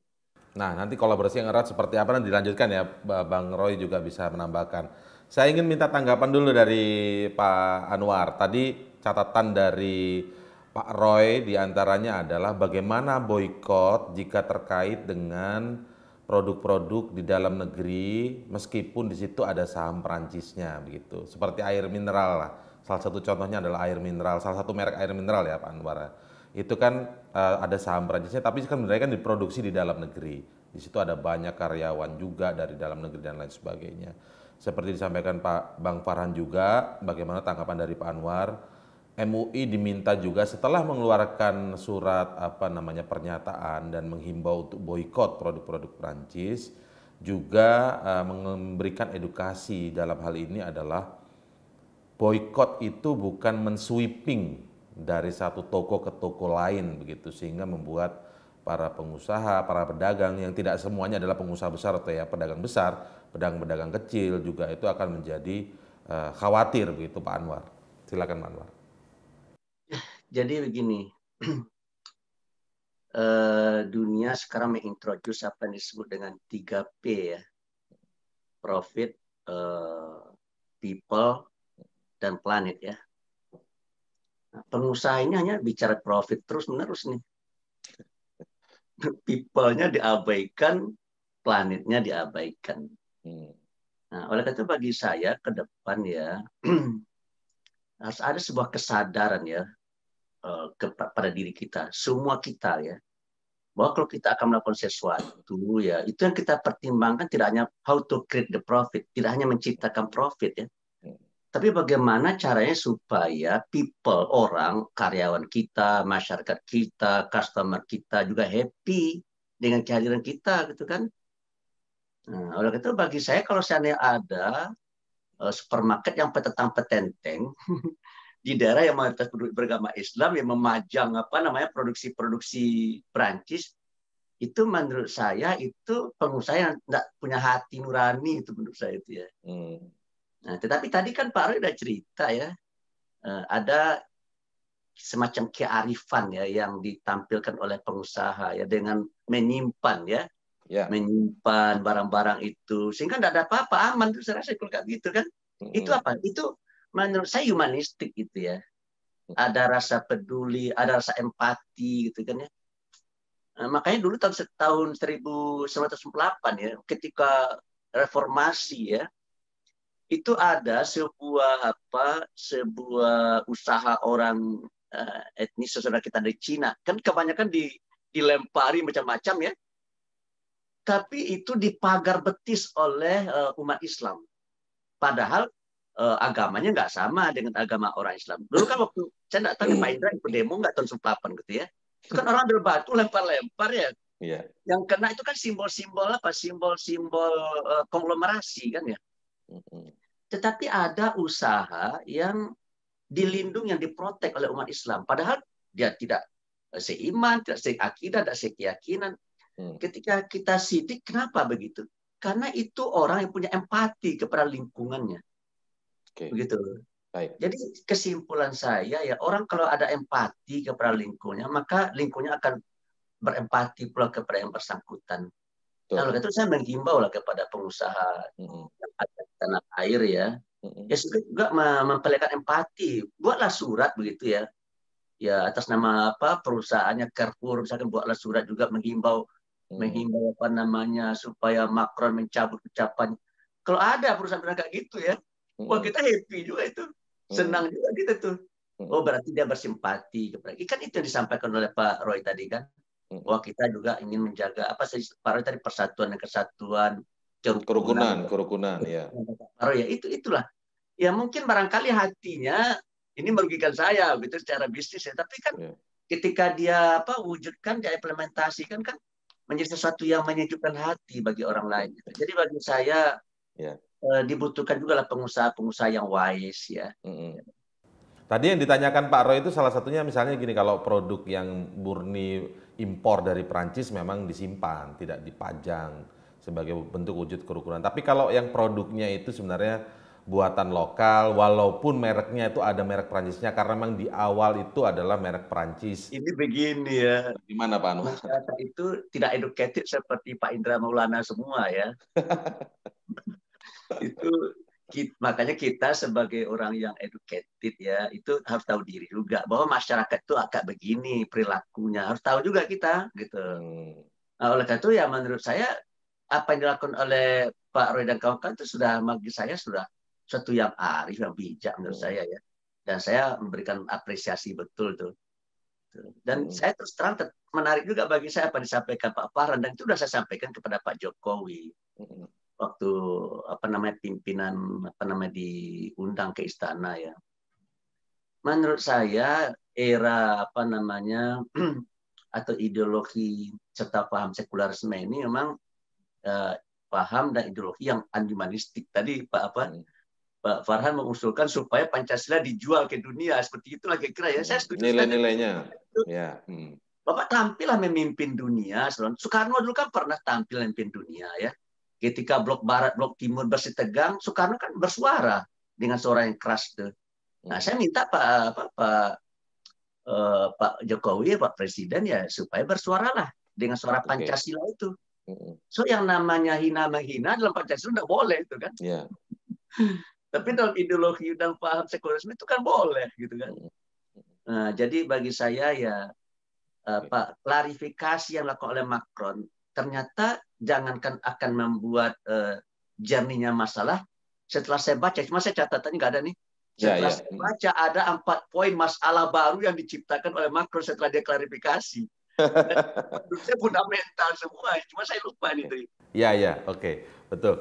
Nah, nanti kolaborasi yang erat seperti apa nanti dilanjutkan ya, Bang Roy juga bisa menambahkan. Saya ingin minta tanggapan dulu dari Pak Anwar. Tadi catatan dari Pak Roy diantaranya adalah bagaimana boykot jika terkait dengan produk-produk di dalam negeri meskipun di situ ada saham Perancisnya begitu. Seperti air mineral lah. Salah satu contohnya adalah air mineral, salah satu merek air mineral ya Pak Anwar itu kan uh, ada saham Perancisnya, tapi kan sebenarnya kan diproduksi di dalam negeri. Di situ ada banyak karyawan juga dari dalam negeri dan lain sebagainya. Seperti disampaikan Pak Bang Farhan juga, bagaimana tanggapan dari Pak Anwar? MUI diminta juga setelah mengeluarkan surat apa namanya pernyataan dan menghimbau untuk boykot produk-produk Perancis juga uh, memberikan edukasi dalam hal ini adalah boykot itu bukan mensweeping dari satu toko ke toko lain begitu sehingga membuat para pengusaha, para pedagang yang tidak semuanya adalah pengusaha besar atau ya pedagang besar, pedagang-pedagang kecil juga itu akan menjadi uh, khawatir begitu Pak Anwar. Silakan Pak Anwar. Jadi begini, uh, dunia sekarang mengintroduce apa yang disebut dengan 3P ya. Profit, uh, people, dan planet ya pengusaha ini hanya bicara profit terus menerus nih. People-nya diabaikan, planetnya diabaikan. Hmm. Nah, oleh karena itu bagi saya ke depan ya harus ada sebuah kesadaran ya eh, kepada diri kita, semua kita ya, bahwa kalau kita akan melakukan sesuatu ya, itu yang kita pertimbangkan tidak hanya how to create the profit, tidak hanya menciptakan profit ya, tapi bagaimana caranya supaya people, orang, karyawan kita, masyarakat kita, customer kita juga happy dengan kehadiran kita gitu kan. Nah, oleh itu bagi saya kalau seandainya ada uh, supermarket yang petetang petenteng di daerah yang mayoritas beragama Islam yang memajang apa namanya produksi-produksi Perancis itu menurut saya itu pengusaha yang tidak punya hati nurani itu menurut saya itu ya. Hmm Nah, tetapi tadi kan Pak Roy udah cerita ya, eh, ada semacam kearifan ya yang ditampilkan oleh pengusaha ya dengan menyimpan ya, ya. menyimpan barang-barang itu sehingga tidak ada apa-apa aman tuh saya rasa gitu kan. Hmm. Itu apa? Itu menurut saya humanistik gitu ya. Mm. Ada rasa peduli, ada rasa empati gitu kan ya. Nah, makanya dulu tahun tahun 1998 ya ketika reformasi ya itu ada sebuah apa sebuah usaha orang uh, etnis saudara kita dari Cina kan kebanyakan di, dilempari macam-macam ya tapi itu dipagar betis oleh uh, umat Islam padahal uh, agamanya nggak sama dengan agama orang Islam dulu kan waktu saya nggak tahu Pak Indra itu demo nggak tahun 98 gitu ya itu kan orang berbatu lempar-lempar ya yeah. yang kena itu kan simbol-simbol apa simbol-simbol uh, konglomerasi kan ya tetapi ada usaha yang dilindung, yang diprotek oleh umat Islam. Padahal dia tidak seiman, tidak seakidah, tidak sekeyakinan. Hmm. Ketika kita sidik, kenapa begitu? Karena itu orang yang punya empati kepada lingkungannya. Okay. Begitu. Baik. Jadi kesimpulan saya ya orang kalau ada empati kepada lingkungannya maka lingkungannya akan berempati pula kepada yang bersangkutan. Kalau itu saya menghimbau lah kepada pengusaha, mm ada tanah air ya. Ya sudah juga memperlihatkan empati. Buatlah surat begitu ya. Ya atas nama apa perusahaannya Carrefour misalkan buatlah surat juga menghimbau hmm. menghimbau apa namanya supaya Macron mencabut ucapan Kalau ada perusahaan-perusahaan kayak gitu ya, wah kita happy juga itu. Mm. Senang juga kita gitu tuh. Oh berarti dia bersimpati kepada ikan itu yang disampaikan oleh Pak Roy tadi kan. Wah kita juga ingin menjaga apa sih Pak Roy tadi persatuan dan kesatuan kerukunan, kerukunan, ya. kerukunan ya. Baru ya itu itulah. Ya mungkin barangkali hatinya ini merugikan saya gitu secara bisnis ya, tapi kan ya. ketika dia apa wujudkan dia implementasikan kan menjadi sesuatu yang menyejukkan hati bagi orang lain. Gitu. Jadi bagi saya ya. e, dibutuhkan juga lah pengusaha-pengusaha yang wise ya. Mm -hmm. Tadi yang ditanyakan Pak Roy itu salah satunya misalnya gini kalau produk yang murni impor dari Prancis memang disimpan, tidak dipajang sebagai bentuk wujud kerukunan. Tapi kalau yang produknya itu sebenarnya buatan lokal walaupun mereknya itu ada merek Perancisnya, karena memang di awal itu adalah merek Perancis. Ini begini ya. Gimana Pak Anwar? Masyarakat itu tidak edukatif seperti Pak Indra Maulana semua ya. itu makanya kita sebagai orang yang edukatif ya itu harus tahu diri juga bahwa masyarakat itu agak begini perilakunya harus tahu juga kita gitu. Hmm. Nah, oleh karena itu ya menurut saya apa yang dilakukan oleh Pak Roy dan kawan-kawan itu sudah bagi saya sudah suatu yang arif yang bijak menurut hmm. saya ya dan saya memberikan apresiasi betul tuh dan hmm. saya terus terang menarik juga bagi saya apa disampaikan Pak Farhan dan itu sudah saya sampaikan kepada Pak Jokowi hmm. waktu apa namanya pimpinan apa namanya diundang ke istana ya menurut saya era apa namanya atau ideologi serta paham sekularisme ini memang Eh, paham dan ideologi yang animalistik tadi Pak apa hmm. Pak Farhan mengusulkan supaya Pancasila dijual ke dunia seperti itu lagi kira ya saya setuju nilai-nilainya ya hmm. Bapak tampillah memimpin dunia Soekarno dulu kan pernah tampil memimpin dunia ya ketika blok barat blok timur tegang Soekarno kan bersuara dengan suara yang keras tuh nah hmm. saya minta Pak eh, apa, Pak eh, Pak Jokowi ya, Pak Presiden ya supaya bersuaralah dengan suara Pancasila okay. itu So yang namanya hina menghina dalam Pancasila tidak boleh itu kan. Yeah. Tapi dalam ideologi dan paham sekularisme itu kan boleh gitu kan. Nah, jadi bagi saya ya eh, apa iya. klarifikasi yang dilakukan oleh Macron ternyata jangankan akan membuat uh, eh, jerninya masalah setelah saya baca cuma saya catatannya nggak ada nih iya, iya. setelah ya, ya. saya baca ada empat poin masalah baru yang diciptakan oleh Macron setelah dia klarifikasi Menurut saya fundamental semua, cuma saya lupa nih tadi. Iya, iya, oke. Okay. Betul.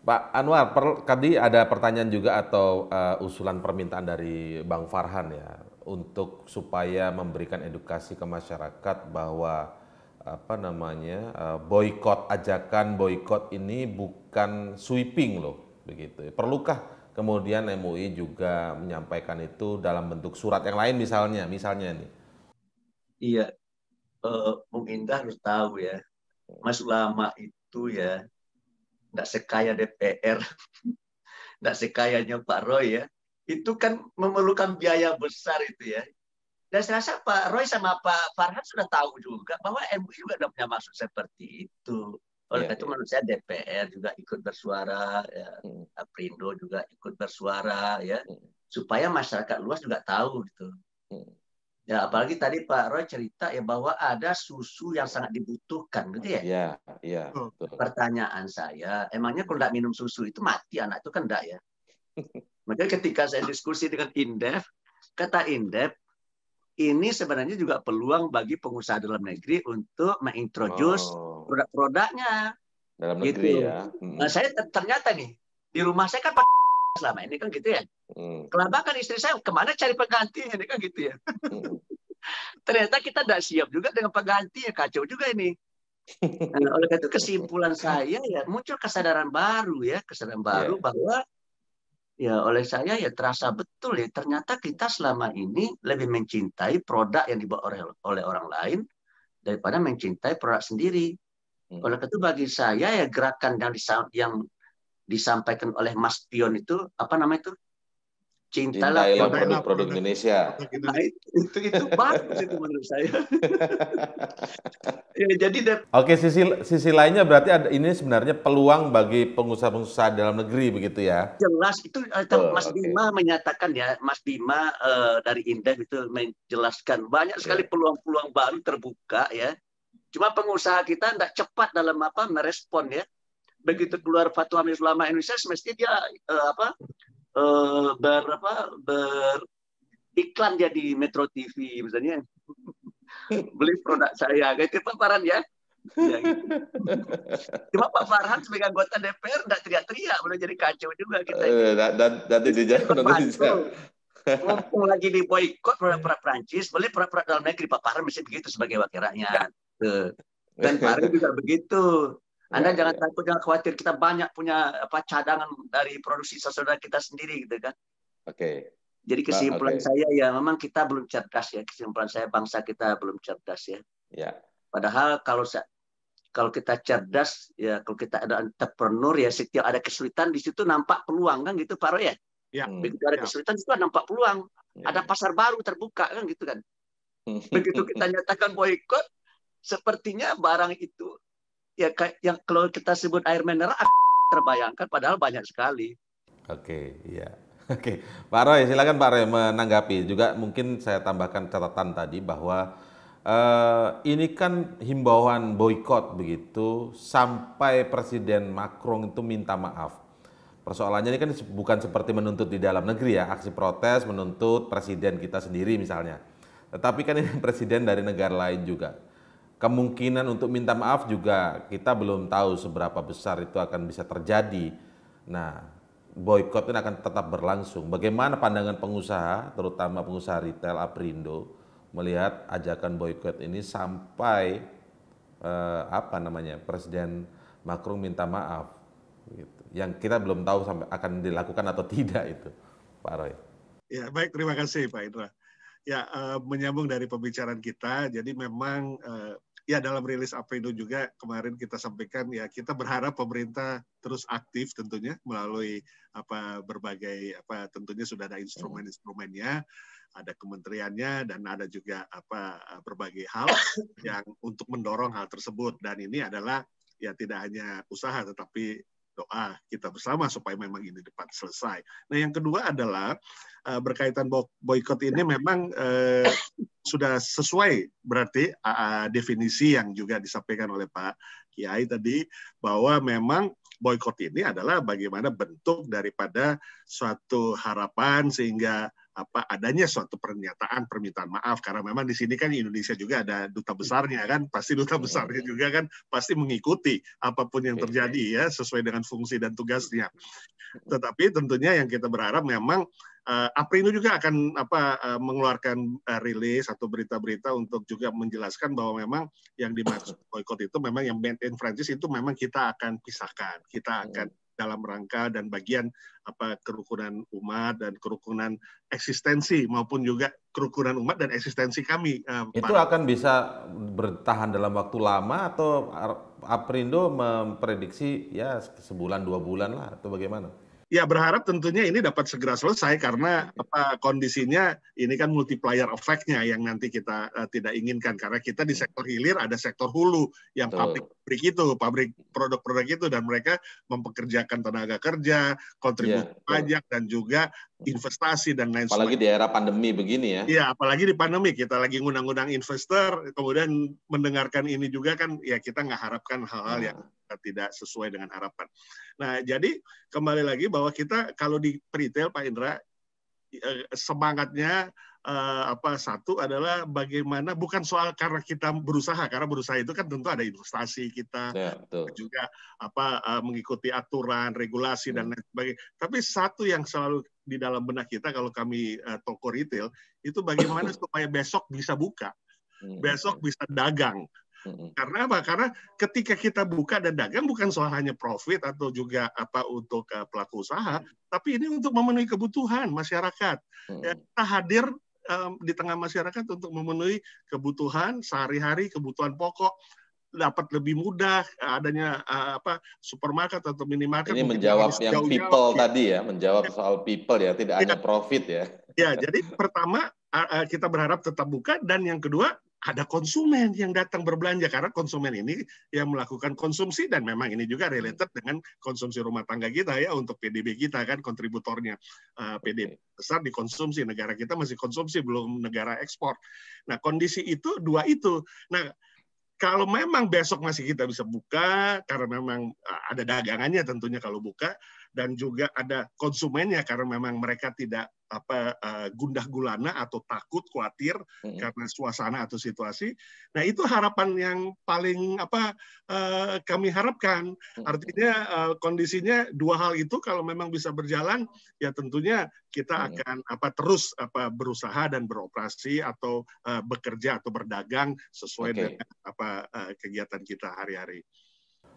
Pak Anwar, per, tadi ada pertanyaan juga atau uh, usulan permintaan dari Bang Farhan ya untuk supaya memberikan edukasi ke masyarakat bahwa apa namanya uh, boykot ajakan boykot ini bukan sweeping loh begitu. Perlukah kemudian MUI juga menyampaikan itu dalam bentuk surat yang lain misalnya, misalnya ini? Iya, uh, eh, Bung Indah harus tahu ya, Mas Ulama itu ya tidak sekaya DPR, tidak sekayanya Pak Roy ya, itu kan memerlukan biaya besar itu ya. Dan saya rasa Pak Roy sama Pak Farhan sudah tahu juga bahwa MUI juga sudah punya maksud seperti itu. Oleh iya, karena ya, itu ya. menurut saya DPR juga ikut bersuara, ya. Hmm. Aprindo juga ikut bersuara ya, hmm. supaya masyarakat luas juga tahu gitu. Hmm. Ya, apalagi tadi Pak Roy cerita ya bahwa ada susu yang sangat dibutuhkan, gitu ya? Iya, iya. Pertanyaan saya, emangnya kalau tidak minum susu itu mati anak itu kan enggak ya? Maka ketika saya diskusi dengan Indef, kata Indef, ini sebenarnya juga peluang bagi pengusaha dalam negeri untuk mengintroduce oh. produk-produknya. Dalam gitu. negeri ya. Nah, saya ternyata nih, di rumah saya kan selama ini kan gitu ya. Hmm. istri saya kemana cari pengganti ini kan gitu ya. Hmm. Ternyata kita tidak siap juga dengan pengganti ya kacau juga ini. Nah, oleh karena itu kesimpulan saya ya muncul kesadaran baru ya kesadaran iya. baru yeah. bahwa ya oleh saya ya terasa betul ya ternyata kita selama ini lebih mencintai produk yang dibuat oleh, oleh orang lain daripada mencintai produk sendiri. Hmm. Oleh karena itu bagi saya ya gerakan yang yang disampaikan oleh Mas Pion itu apa namanya itu? Cintalah, Cintailah ya, produk-produk Indonesia. Nah, itu itu bagus itu menurut saya. ya, jadi dan... Oke, sisi sisi lainnya berarti ada, ini sebenarnya peluang bagi pengusaha-pengusaha dalam negeri begitu ya. Jelas itu eh, kan oh, Mas okay. Bima menyatakan ya, Mas Bima uh, dari Indef itu menjelaskan banyak ya. sekali peluang-peluang baru terbuka ya. Cuma pengusaha kita tidak cepat dalam apa merespon ya begitu keluar fatwa Majelis Ulama Indonesia mesti dia uh, apa uh, ber apa ber iklan dia di Metro TV misalnya beli produk saya gitu paparan ya. ya gitu. Cuma Pak Farhan sebagai anggota DPR tidak teriak-teriak, boleh jadi kacau juga kita. Eh, dan dijawab, nanti dijawab. Mumpung lagi di boykot produk-produk Prancis, boleh produk-produk dalam negeri Pak Farhan mesti begitu sebagai wakil rakyat. Dan Pak juga begitu. Anda ya, jangan ya. takut, jangan khawatir. Kita banyak punya apa cadangan dari produksi saudara kita sendiri, gitu kan? Oke. Okay. Jadi kesimpulan okay. saya ya, memang kita belum cerdas ya. Kesimpulan saya bangsa kita belum cerdas ya. Ya. Padahal kalau kalau kita cerdas ya kalau kita ada entrepreneur ya setiap ada kesulitan di situ nampak peluang kan gitu Pak Roy ya. Ya. Hmm. Begitu ada ya. kesulitan itu nampak peluang. Ya. Ada pasar baru terbuka kan gitu kan. Begitu kita nyatakan boykot, sepertinya barang itu ya kayak yang kalau kita sebut air mineral terbayangkan padahal banyak sekali. Oke, iya. Oke, Pak Roy, silakan Pak Roy menanggapi. Juga mungkin saya tambahkan catatan tadi bahwa eh, ini kan himbauan boykot begitu sampai Presiden Macron itu minta maaf. Persoalannya ini kan bukan seperti menuntut di dalam negeri ya, aksi protes menuntut presiden kita sendiri misalnya. Tetapi kan ini presiden dari negara lain juga kemungkinan untuk minta maaf juga kita belum tahu seberapa besar itu akan bisa terjadi. Nah, boykot ini akan tetap berlangsung. Bagaimana pandangan pengusaha, terutama pengusaha retail Aprindo melihat ajakan boykot ini sampai eh, apa namanya Presiden Macron minta maaf, gitu. yang kita belum tahu sampai akan dilakukan atau tidak itu, Pak Roy. Ya baik, terima kasih Pak Indra. Ya, eh, menyambung dari pembicaraan kita, jadi memang eh, ya dalam rilis APENO juga kemarin kita sampaikan ya kita berharap pemerintah terus aktif tentunya melalui apa berbagai apa tentunya sudah ada instrumen-instrumennya ada kementeriannya dan ada juga apa berbagai hal yang untuk mendorong hal tersebut dan ini adalah ya tidak hanya usaha tetapi doa kita bersama supaya memang ini dapat selesai. Nah yang kedua adalah eh, berkaitan boykot ini memang eh, sudah sesuai berarti eh, eh, definisi yang juga disampaikan oleh Pak Kiai tadi bahwa memang boykot ini adalah bagaimana bentuk daripada suatu harapan sehingga apa adanya suatu pernyataan permintaan maaf karena memang di sini kan Indonesia juga ada duta iya. besarnya kan pasti duta iya, besarnya iya. juga kan pasti mengikuti apapun yang terjadi ya sesuai dengan fungsi dan tugasnya. Tetapi tentunya yang kita berharap memang uh, eh, Aprindo juga akan apa uh, mengeluarkan uh, rilis atau berita-berita untuk juga menjelaskan bahwa memang yang dimaksud boykot itu memang yang band in Francis itu memang kita akan pisahkan, kita akan mm dalam rangka dan bagian apa kerukunan umat dan kerukunan eksistensi maupun juga kerukunan umat dan eksistensi kami. Eh, Itu Pak. akan bisa bertahan dalam waktu lama atau Aprindo memprediksi ya sebulan dua bulan lah atau bagaimana? Ya berharap tentunya ini dapat segera selesai karena iya. apa kondisinya ini kan multiplier efeknya yang nanti kita uh, tidak inginkan karena kita di iya. sektor hilir ada sektor hulu yang pabrik pabrik itu pabrik produk-produk itu dan mereka mempekerjakan tenaga kerja kontribusi yeah, iya, pajak dan juga investasi dan lain apalagi sebagainya. Apalagi di era pandemi begini ya. Iya, apalagi di pandemi kita lagi ngundang ngundang investor, kemudian mendengarkan ini juga kan ya kita nggak harapkan hal-hal hmm. yang nah. tidak sesuai dengan harapan. Nah, jadi kembali lagi bahwa kita kalau di retail Pak Indra eh, semangatnya uh, apa satu adalah bagaimana bukan soal karena kita berusaha karena berusaha itu kan tentu ada investasi kita ya, juga apa uh, mengikuti aturan regulasi dan hmm. lain sebagainya tapi satu yang selalu di dalam benak kita kalau kami uh, toko retail itu bagaimana supaya besok bisa buka hmm. besok bisa dagang hmm. karena apa? Karena ketika kita buka dan dagang bukan soal hanya profit atau juga apa untuk pelaku usaha, tapi ini untuk memenuhi kebutuhan masyarakat. Ya, kita hadir um, di tengah masyarakat untuk memenuhi kebutuhan sehari-hari, kebutuhan pokok dapat lebih mudah uh, adanya uh, apa supermarket atau minimarket ini menjawab yang jauh -jauh. people ya. tadi ya menjawab iya. soal people ya tidak ya. hanya iya. profit ya ya jadi pertama uh, uh, kita berharap tetap buka dan yang kedua ada konsumen yang datang berbelanja karena konsumen ini yang melakukan konsumsi dan memang ini juga related dengan konsumsi rumah tangga kita ya untuk PDB kita kan kontributornya uh, eh, PDB besar dikonsumsi negara kita masih konsumsi belum negara ekspor. Nah, kondisi itu dua itu. Nah, kalau memang besok masih kita bisa buka karena memang eh, ada dagangannya tentunya kalau buka dan juga ada konsumennya karena memang mereka tidak apa eh, gundah gulana atau takut khawatir hmm. karena suasana atau situasi. Nah itu harapan yang paling apa eh, kami harapkan. Artinya eh, kondisinya dua hal itu kalau memang bisa berjalan ya tentunya kita akan apa terus apa berusaha dan beroperasi atau bekerja atau berdagang sesuai okay. dengan apa kegiatan kita hari-hari.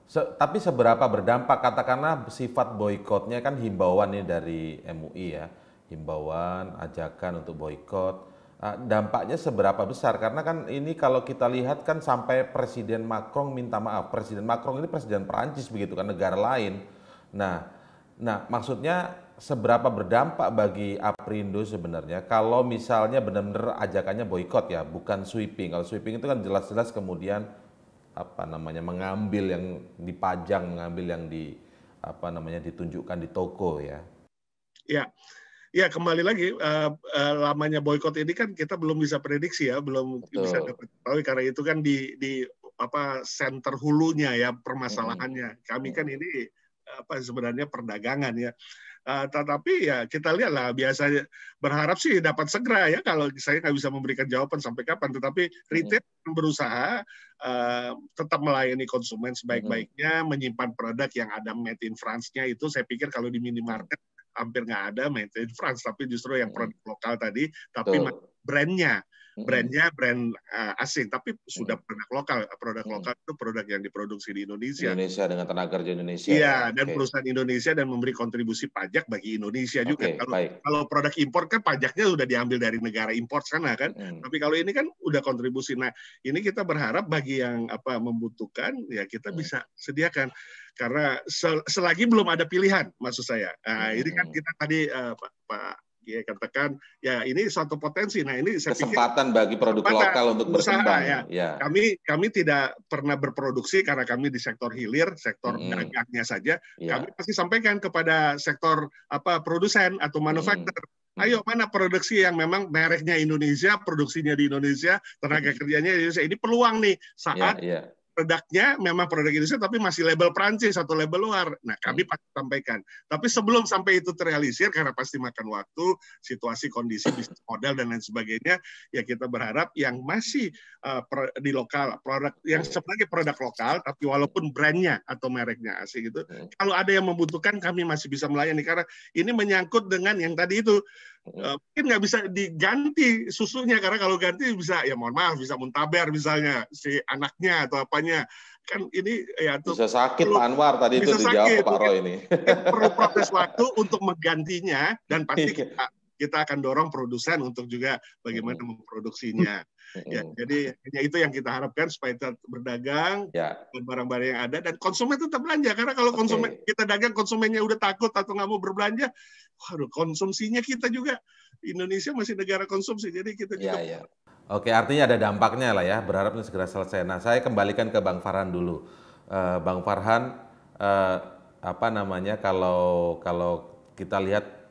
Se tapi seberapa berdampak katakanlah sifat boykotnya kan himbauan ini dari MUI ya, himbauan, ajakan untuk boykot. Ah, dampaknya seberapa besar? Karena kan ini kalau kita lihat kan sampai Presiden Macron minta maaf. Presiden Macron ini Presiden Perancis begitu kan negara lain. Nah, nah maksudnya seberapa berdampak bagi Aprindo sebenarnya kalau misalnya benar-benar ajakannya boykot ya, bukan sweeping. Kalau sweeping itu kan jelas-jelas kemudian apa namanya mengambil yang dipajang, mengambil yang di apa namanya ditunjukkan di toko ya. Ya. Ya kembali lagi uh, uh, lamanya boykot ini kan kita belum bisa prediksi ya, belum Betul. bisa dapat tahu karena itu kan di di apa center hulunya ya permasalahannya. Hmm. Kami kan hmm. ini apa sebenarnya perdagangan ya. Eh, tetapi ya kita lihatlah biasanya berharap sih dapat segera ya kalau saya nggak bisa memberikan jawaban sampai kapan tetapi iya. retail berusaha uh, tetap melayani konsumen sebaik-baiknya mm-hmm. menyimpan produk yang ada made in France-nya itu saya pikir kalau di minimarket hampir nggak ada made in France tapi justru yang mm-hmm. produk lokal tadi tapi brandnya brandnya brand uh, asing tapi sudah produk lokal produk lokal itu produk yang diproduksi di Indonesia Indonesia dengan tenaga kerja Indonesia iya dan okay. perusahaan Indonesia dan memberi kontribusi pajak bagi Indonesia okay, juga kalau baik. kalau produk impor kan pajaknya sudah diambil dari negara impor sana kan hmm. tapi kalau ini kan udah kontribusi nah ini kita berharap bagi yang apa membutuhkan ya kita hmm. bisa sediakan karena selagi belum ada pilihan maksud saya nah, ini kan mm. kita tadi uh, Pak ya katakan ya ini satu potensi. Nah ini saya kesempatan pikir, bagi produk kesempatan lokal untuk usaha, Ya. ya. Kami kami tidak pernah berproduksi karena kami di sektor hilir, sektor hmm. saja. Ya. Kami pasti sampaikan kepada sektor apa produsen atau manufaktur. Hmm. Ayo mana produksi yang memang mereknya Indonesia, produksinya di Indonesia, tenaga kerjanya di Indonesia. Ini peluang nih iya, saat yeah, yeah produknya memang produk Indonesia tapi masih label Prancis atau label luar. Nah, kami hmm. pasti sampaikan. Tapi sebelum sampai itu terrealisir karena pasti makan waktu, situasi kondisi bisnis modal dan lain sebagainya, ya kita berharap yang masih uh, di lokal produk yang sebagai produk lokal tapi walaupun brandnya atau mereknya asing gitu, hmm. kalau ada yang membutuhkan kami masih bisa melayani karena ini menyangkut dengan yang tadi itu Eh, mungkin nggak bisa diganti susunya karena kalau ganti bisa ya mohon maaf bisa muntaber misalnya si anaknya atau apanya kan ini ya tuh bisa sakit perlu, Anwar tadi itu dijawab Pak Roy ini perlu proses waktu untuk menggantinya dan pasti kita kita akan dorong produsen untuk juga bagaimana memproduksinya. Ya, jadi hanya itu yang kita harapkan supaya tetap berdagang ya. barang-barang yang ada dan konsumen tetap belanja karena kalau konsumen okay. kita dagang konsumennya udah takut atau nggak mau berbelanja, waduh konsumsinya kita juga Indonesia masih negara konsumsi jadi kita ya, juga ya, ya. Oke, artinya ada dampaknya lah ya. berharapnya segera selesai. Nah, saya kembalikan ke Bang Farhan dulu. Uh, Bang Farhan, uh, apa namanya? Kalau kalau kita lihat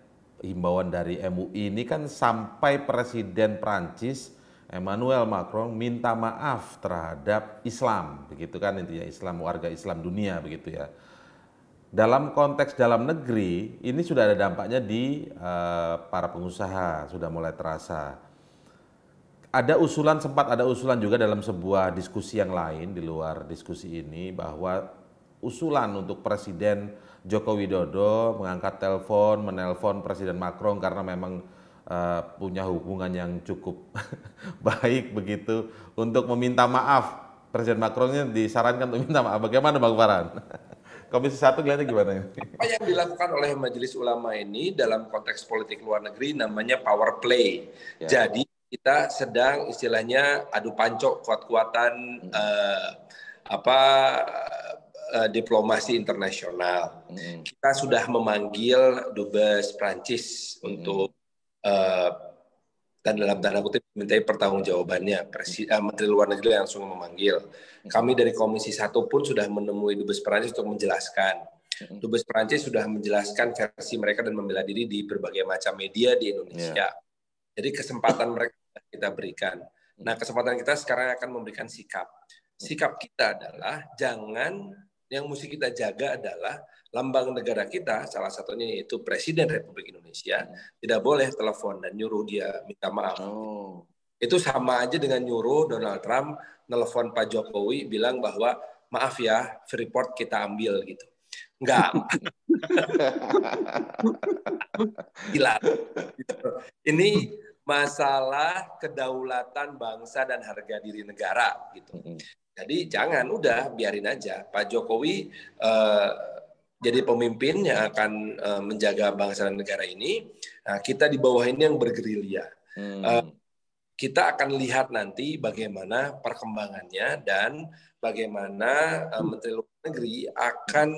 himbauan dari MUI ini kan sampai Presiden Prancis Emmanuel Macron minta maaf terhadap Islam, begitu kan intinya Islam warga Islam dunia begitu ya. Dalam konteks dalam negeri ini sudah ada dampaknya di uh, para pengusaha sudah mulai terasa. Ada usulan sempat ada usulan juga dalam sebuah diskusi yang lain di luar diskusi ini bahwa usulan untuk presiden Joko Widodo mengangkat telepon, menelpon Presiden Macron karena memang uh, punya hubungan yang cukup baik begitu untuk meminta maaf. Presiden Macronnya disarankan untuk minta maaf. Bagaimana Bang Farhan? Komisi satu kelihatannya gimana Apa yang dilakukan oleh Majelis Ulama ini dalam konteks politik luar negeri namanya power play. Ya. Jadi kita sedang istilahnya adu pancok kuat-kuatan hmm. eh, apa Eh, diplomasi internasional. Hmm. Kita sudah memanggil dubes Prancis hmm. untuk uh, dan dalam tanda kutip minta pertanggungjawabannya. Presi, uh, eh, Menteri Luar Negeri langsung memanggil. Hmm. Kami dari Komisi satu pun sudah menemui dubes Prancis untuk menjelaskan. Hmm. Dubes Prancis sudah menjelaskan versi mereka dan membela diri di berbagai macam media di Indonesia. Yeah. Jadi kesempatan mereka kita berikan. Nah, kesempatan kita sekarang akan memberikan sikap. Hmm. Sikap kita adalah jangan yang mesti kita jaga adalah lambang negara kita, salah satunya yaitu Presiden Republik Indonesia, tidak boleh telepon dan nyuruh dia minta maaf. Oh. Itu sama aja dengan nyuruh Donald Trump nelfon Pak Jokowi bilang bahwa maaf ya, Freeport kita ambil gitu. Enggak. Gila. Ini masalah kedaulatan bangsa dan harga diri negara gitu. Jadi jangan, udah biarin aja. Pak Jokowi eh, jadi pemimpin yang akan eh, menjaga bangsa dan negara ini. Nah, kita di bawah ini yang bergerilya. Hmm. Eh, kita akan lihat nanti bagaimana perkembangannya dan bagaimana eh, Menteri Luar Negeri akan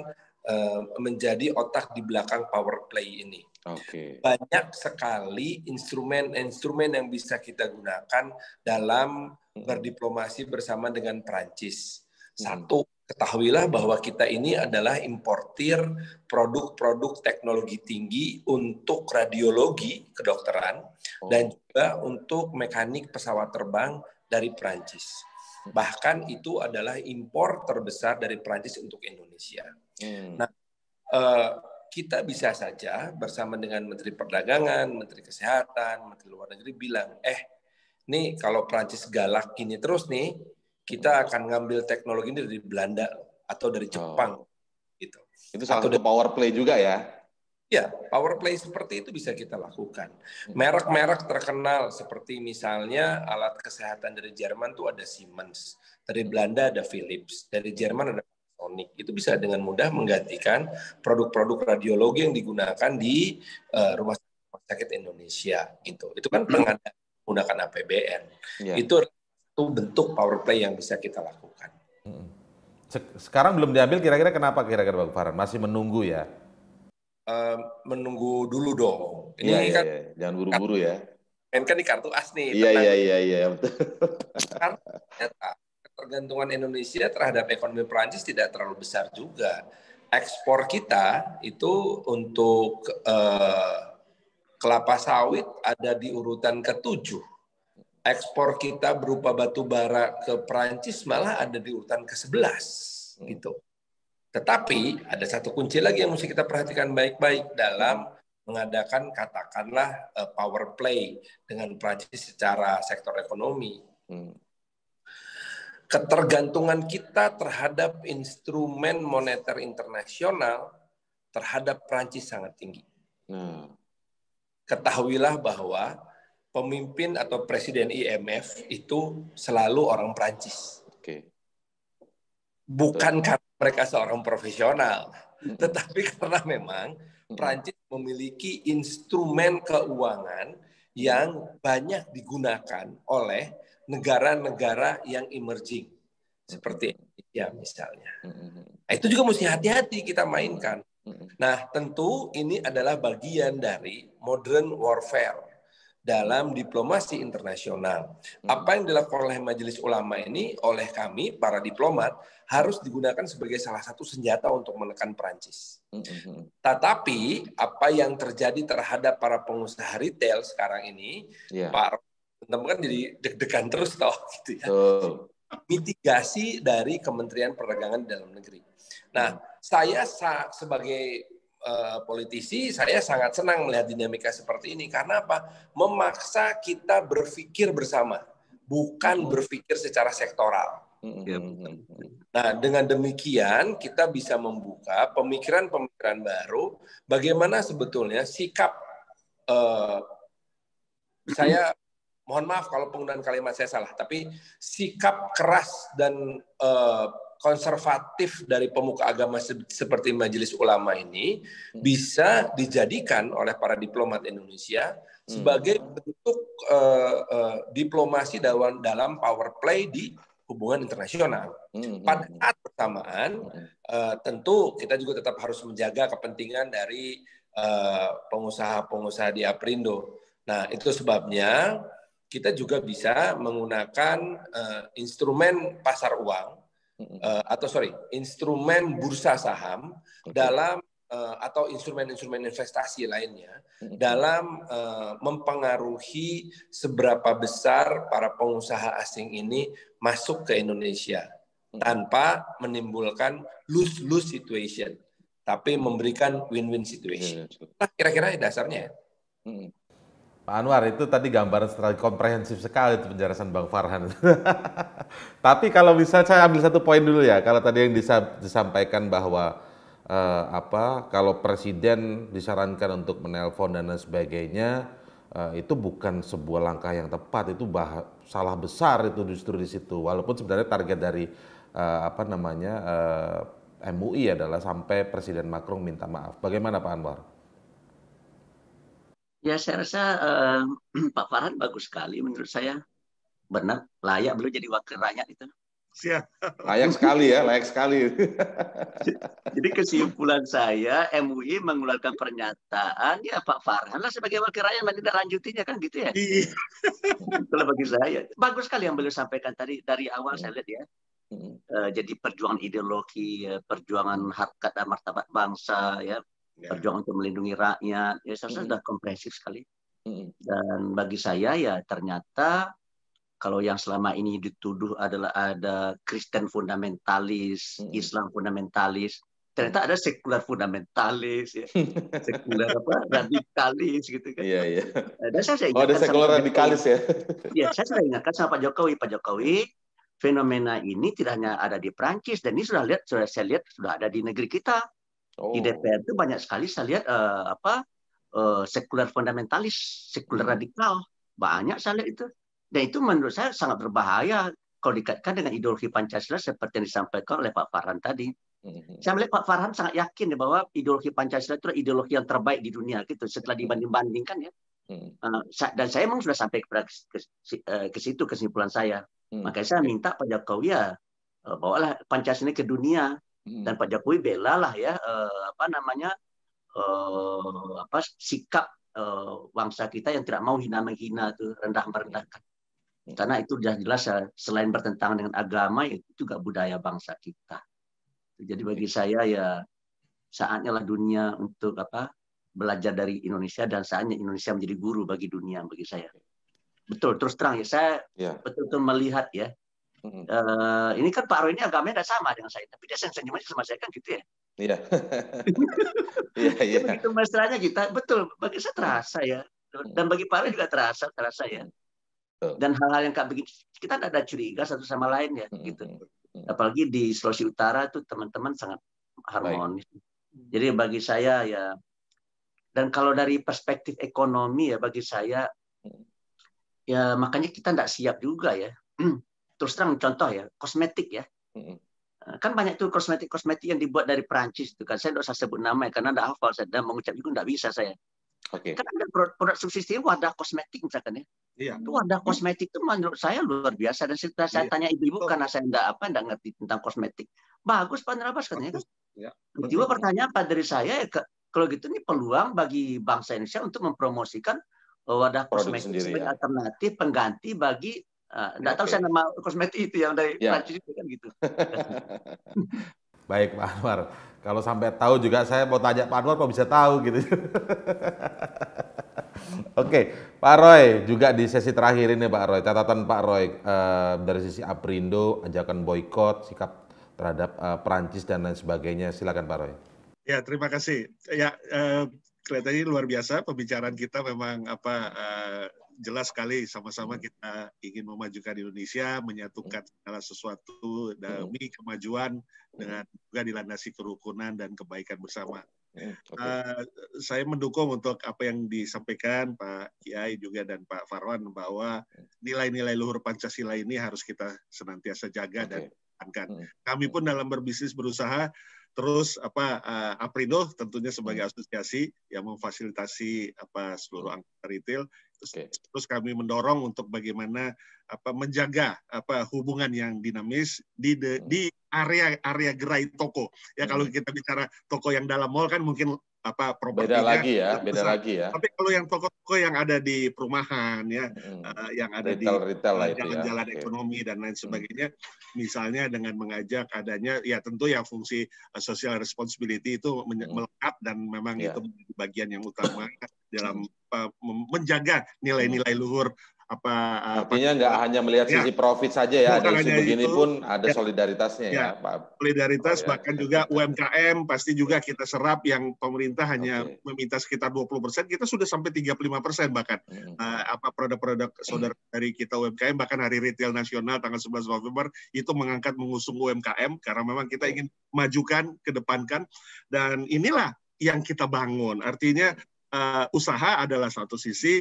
Eh, menjadi otak di belakang power play ini. Okay. Banyak sekali instrumen-instrumen yang bisa kita gunakan dalam hmm. berdiplomasi bersama dengan Prancis. Hmm. Satu, ketahuilah bahwa kita ini adalah importir produk-produk teknologi tinggi untuk radiologi kedokteran oh. dan juga untuk mekanik pesawat terbang dari Prancis. Hmm. Bahkan itu adalah impor terbesar dari Prancis untuk Indonesia. Hmm. Nah, uh, kita bisa saja bersama dengan Menteri Perdagangan, Menteri Kesehatan, Menteri Luar Negeri bilang, eh, nih kalau Prancis galak gini terus nih, kita akan ngambil teknologi ini dari Belanda atau dari oh. Jepang, oh. gitu. Itu salah atau satu power play juga ya? Ya, power play seperti itu bisa kita lakukan. Hmm. Merek-merek terkenal seperti misalnya alat kesehatan dari Jerman tuh ada Siemens, dari Belanda ada Philips, dari Jerman ada elektronik itu bisa dengan mudah menggantikan produk-produk radiologi yang digunakan di uh, rumah sakit Indonesia gitu. Itu kan hmm. pengadaan menggunakan APBN. Yeah. Itu itu bentuk power play yang bisa kita lakukan. Hmm. Sekarang belum diambil kira-kira kenapa kira-kira Pak Farhan? Masih menunggu ya? Uh, menunggu dulu dong. Ini yeah, kan yeah. Ya. jangan buru-buru ya. Kan, kan di kartu as nih. Iya iya iya iya betul ketergantungan Indonesia terhadap ekonomi Perancis tidak terlalu besar juga. Ekspor kita itu untuk eh, kelapa sawit ada di urutan ketujuh. Ekspor kita berupa batu bara ke Perancis malah ada di urutan ke-11 hmm. gitu. Tetapi ada satu kunci lagi yang mesti kita perhatikan baik-baik dalam mengadakan katakanlah eh, power play dengan Prancis secara sektor ekonomi. Hmm ketergantungan kita terhadap instrumen moneter internasional terhadap Prancis sangat tinggi. Hmm. Ketahuilah bahwa pemimpin atau presiden IMF itu selalu orang Prancis. Okay. Bukan Betul. karena mereka seorang profesional, hmm. tetapi karena memang hmm. Prancis memiliki instrumen keuangan yang banyak digunakan oleh negara-negara yang emerging mm-hmm. seperti ya misalnya. Mm-hmm. Nah, itu juga mesti hati-hati kita mainkan. Mm-hmm. Nah, tentu ini adalah bagian dari modern warfare dalam diplomasi internasional. Apa yang dilakukan oleh Majelis Ulama ini oleh kami para diplomat harus digunakan sebagai salah satu senjata untuk menekan Perancis. Tetapi apa yang terjadi terhadap para pengusaha retail sekarang ini, yeah. para teman kan jadi deg-degan terus toh gitu ya. Mitigasi dari Kementerian Perdagangan Dalam Negeri. Nah, hmm. saya sebagai eh, politisi, saya sangat senang melihat dinamika seperti ini karena apa? Memaksa kita berpikir bersama, bukan hmm. berpikir secara sektoral. Hmm, iya, nah, dengan demikian kita bisa membuka pemikiran-pemikiran baru bagaimana sebetulnya sikap uh, saya mohon maaf kalau penggunaan kalimat saya salah, tapi sikap keras dan uh, konservatif dari pemuka agama seperti Majelis Ulama ini hmm. bisa dijadikan oleh para diplomat Indonesia hmm. sebagai bentuk uh, uh, diplomasi dalam dalam power play di hubungan internasional. Hmm, Pada saat pertamaan, uh, tentu kita juga tetap harus menjaga kepentingan dari pengusaha-pengusaha di Aprindo. Nah, itu sebabnya kita juga bisa menggunakan uh, instrumen pasar uang uh, atau sorry instrumen bursa saham dalam uh, atau instrumen-instrumen investasi lainnya dalam uh, mempengaruhi seberapa besar para pengusaha asing ini masuk ke Indonesia tanpa menimbulkan lose-lose situation tapi memberikan win-win situation. Iya, iya, nah, kira-kira dasarnya. Ya? Pak Anwar, itu tadi gambaran secara komprehensif sekali itu penjelasan Bang Farhan. Tapi kalau bisa saya ambil satu poin dulu ya, kalau tadi yang disampaikan bahwa eh, apa kalau presiden disarankan untuk menelpon dan lain sebagainya, eh, itu bukan sebuah langkah yang tepat, itu bah salah besar itu justru di situ. Walaupun sebenarnya target dari eh, apa namanya eh, MUI adalah sampai Presiden Macron minta maaf. Bagaimana Pak Anwar? Ya saya rasa eh, Pak Farhan bagus sekali menurut saya. Benar, layak belum jadi wakil rakyat itu. Siap. Layak sekali ya, layak sekali. Jadi kesimpulan saya, MUI mengeluarkan pernyataan, ya Pak Farhan lah sebagai wakil rakyat tidak lanjutinya kan gitu ya. Kalau iya. bagi saya, bagus sekali yang beliau sampaikan tadi dari awal saya lihat ya. Hmm. Eh, jadi perjuangan ideologi, ya, perjuangan harkat dan martabat bangsa, ya yeah. berjuang untuk melindungi rakyat ya saya iya. sudah komprehensif sekali iya. dan bagi saya ya ternyata kalau yang selama ini dituduh adalah ada Kristen fundamentalis, iya. Islam fundamentalis, ternyata ada sekular fundamentalis, ya. sekular apa radikalis gitu kan. Iya iya. Ada nah, saya, saya oh ada sekular radikalis ya. Iya saya sudah ingatkan sama Pak Jokowi, Pak Jokowi fenomena ini tidak hanya ada di Prancis dan ini sudah lihat sudah saya lihat sudah ada di negeri kita. Oh. Di DPR itu banyak sekali saya lihat uh, apa uh, sekuler fundamentalis, sekuler hmm. radikal, banyak saya lihat itu. Dan itu menurut saya sangat berbahaya kalau dikaitkan dengan ideologi Pancasila seperti yang disampaikan oleh Pak Farhan tadi. Hmm. Saya melihat Pak Farhan sangat yakin ya bahwa ideologi Pancasila itu ideologi yang terbaik di dunia gitu setelah hmm. dibanding-bandingkan ya. Eh, dan saya memang sudah sampai ke ke situ kesimpulan saya. Makanya saya minta Pak Jokowi ya bawalah Pancasila ke dunia Hmm. dan Pak Jokowi bela lah ya eh, apa namanya eh, apa sikap eh, bangsa kita yang tidak mau hina menghina itu rendah merendahkan ya. ya. karena itu sudah jelas eh, selain bertentangan dengan agama itu juga budaya bangsa kita jadi bagi saya ya saatnya lah dunia untuk apa belajar dari Indonesia dan saatnya Indonesia menjadi guru bagi dunia bagi saya betul terus terang ya saya ya. betul-betul melihat ya Uh, ini kan Pak Roy ini agamanya nggak sama dengan saya, tapi dia aja sama saya kan gitu ya. Iya. Iya, iya. Begitu mesranya kita, betul. Bagi saya terasa ya. Hmm. Dan bagi Pak Roy juga terasa, terasa ya. Dan hal-hal yang kayak begitu, kita tidak ada curiga satu sama lain ya, hmm, gitu. Apalagi di Sulawesi Utara itu teman-teman sangat harmonis. Baik. Jadi bagi saya ya, dan kalau dari perspektif ekonomi ya bagi saya, ya makanya kita tidak siap juga ya terus terang contoh ya kosmetik ya eh, kan banyak tuh kosmetik kosmetik yang dibuat dari Perancis itu kan saya tidak usah sebut nama ya, karena ada hafal saya dan mengucap juga tidak bisa saya okay. kan ada produk, produk subsidi wadah kosmetik misalkan ya iya. wadah kosmetik itu menurut saya luar biasa dan setelah iya. saya tanya ibu-ibu karena saya tidak apa tidak ngerti tentang kosmetik bagus Pak Nerabas katanya kan ya. pertanyaan apa dari saya ya, kalau gitu ini peluang bagi bangsa Indonesia untuk mempromosikan eh, wadah kosmetik sendiri, sebagai ya. alternatif pengganti bagi Ah, nggak okay. tahu saya nama kosmetik itu yang dari yeah. Prancis itu kan gitu. Baik Pak Anwar, kalau sampai tahu juga saya mau tanya Pak Anwar kok bisa tahu gitu. Oke, Pak Roy juga di sesi terakhir ini Pak Roy, catatan Pak Roy eh, dari sisi Aprindo, ajakan boykot, sikap terhadap eh, Perancis dan lain sebagainya, silakan Pak Roy. Ya terima kasih. Ya eh, kelihatannya luar biasa pembicaraan kita memang apa eh, jelas sekali sama-sama hmm. kita ingin memajukan Indonesia, menyatukan hmm. segala sesuatu demi hmm. kemajuan dengan juga dilandasi kerukunan dan kebaikan bersama. Uh, saya mendukung untuk apa yang disampaikan Pak Kiai juga dan Pak Farwan bahwa nilai-nilai luhur Pancasila ini harus kita senantiasa jaga okay. dan pertahankan. Kami pun dalam berbisnis berusaha terus apa uh, Aprindo tentunya sebagai asosiasi yang memfasilitasi apa seluruh anggota retail Okay. Terus kami mendorong untuk bagaimana apa menjaga apa hubungan yang dinamis di de, hmm. di area area gerai toko. Ya kalau hmm. kita bicara toko yang dalam mall kan mungkin apa perbedaannya? Beda lagi ya, beda besar. lagi ya. Tapi kalau yang toko-toko yang ada di perumahan ya, hmm. yang ada retail, di retail eh, ya. jalan-jalan ya. ekonomi dan lain mm. sebagainya, hmm. misalnya dengan mengajak adanya ya tentu ya fungsi eh, social responsibility itu mm. melekat dan memang yeah. itu bagian yang utama ya dalam mm. menjaga nilai-nilai luhur apa eh, artinya nggak hanya melihat ya, sisi profit saja ya ada isu begini pun ada ya, solidaritasnya ya, ya Pak solidaritas ya. bahkan juga UMKM pasti juga kita serap yang pemerintah hanya okay. meminta sekitar 20 persen kita sudah sampai 35 persen bahkan hmm. uh, apa produk-produk saudara dari kita UMKM bahkan hari retail nasional tanggal 11 November itu mengangkat mengusung UMKM karena memang kita ingin majukan kedepankan dan inilah yang kita bangun artinya uh, usaha adalah satu sisi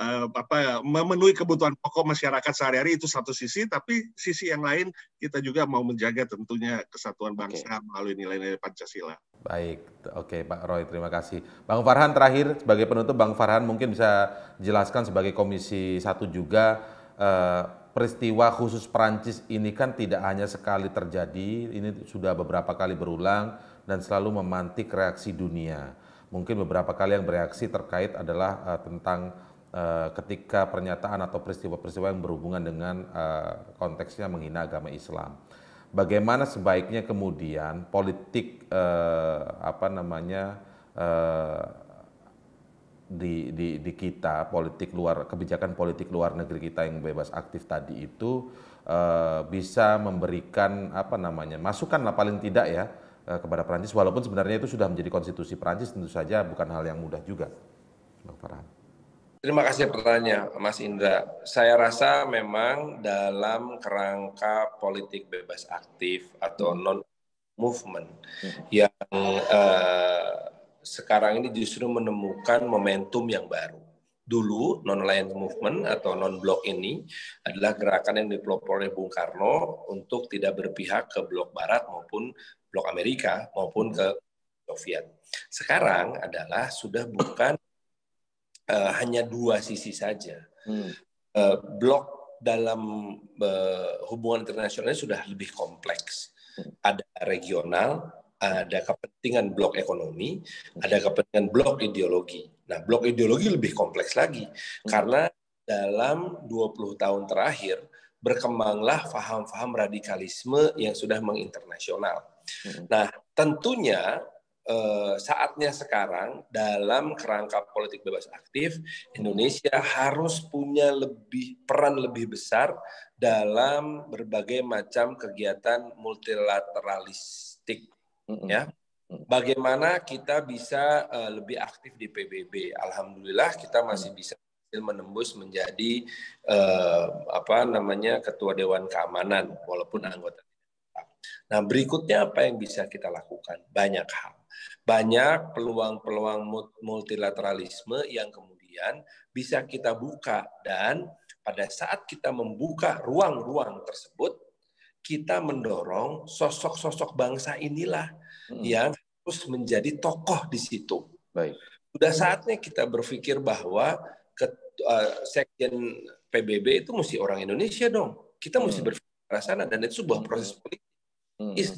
uh, apa memenuhi kebutuhan pokok masyarakat sehari-hari itu satu sisi, tapi sisi yang lain kita juga mau menjaga tentunya kesatuan bangsa okay. melalui nilai-nilai Pancasila. Baik, oke okay, Pak Roy, terima kasih. Bang Farhan terakhir sebagai penutup, Bang Farhan mungkin bisa jelaskan sebagai Komisi satu juga uh, peristiwa khusus Perancis ini kan tidak hanya sekali terjadi, ini sudah beberapa kali berulang dan selalu memantik reaksi dunia. Mungkin beberapa kali yang bereaksi terkait adalah uh, tentang Eh, ketika pernyataan atau peristiwa-peristiwa yang berhubungan dengan eh, konteksnya menghina agama Islam. Bagaimana sebaiknya kemudian politik uh, apa namanya uh, di, di, di kita politik luar kebijakan politik luar negeri kita yang bebas aktif tadi itu uh, bisa memberikan apa namanya masukan lah paling tidak ya kepada Perancis walaupun sebenarnya itu sudah menjadi konstitusi Perancis tentu saja bukan hal yang mudah juga. Bang Farhan. Terima kasih ya pertanyaan, Mas Indra. Saya rasa memang dalam kerangka politik bebas aktif atau non movement hmm. yang eh, sekarang ini justru menemukan momentum yang baru. Dulu non-aligned movement atau non-blok ini adalah gerakan yang dipelopor oleh Bung Karno untuk tidak berpihak ke blok barat maupun blok Amerika maupun ke Soviet. Sekarang adalah sudah bukan uh, hanya dua sisi saja. Hmm. Uh, blok dalam uh, hubungan internasionalnya sudah lebih kompleks. Hmm. Ada regional, ada kepentingan blok ekonomi, hmm. ada kepentingan blok ideologi. Nah, blok ideologi lebih kompleks lagi hmm. karena dalam 20 tahun terakhir berkembanglah faham-faham radikalisme yang sudah menginternasional. Nah, tentunya Eh, saatnya sekarang dalam kerangka politik bebas aktif Indonesia harus punya lebih peran lebih besar dalam berbagai macam kegiatan multilateralistik ya bagaimana kita bisa eh, lebih aktif di PBB. Alhamdulillah kita masih bisa menembus menjadi uh, apa namanya ketua Dewan Keamanan walaupun anggota. Nah berikutnya apa yang bisa kita lakukan? Banyak hal. Banyak peluang-peluang multilateralisme yang kemudian bisa kita buka dan pada saat kita membuka ruang-ruang tersebut, kita mendorong sosok-sosok bangsa inilah hmm. yang terus menjadi tokoh di situ. Baik. Sudah saatnya kita berpikir bahwa ke, uh, eh, sekjen PBB itu mesti orang Indonesia dong. Kita hmm. mesti berpikir ke sana dan itu sebuah proses politik. Hmm. Is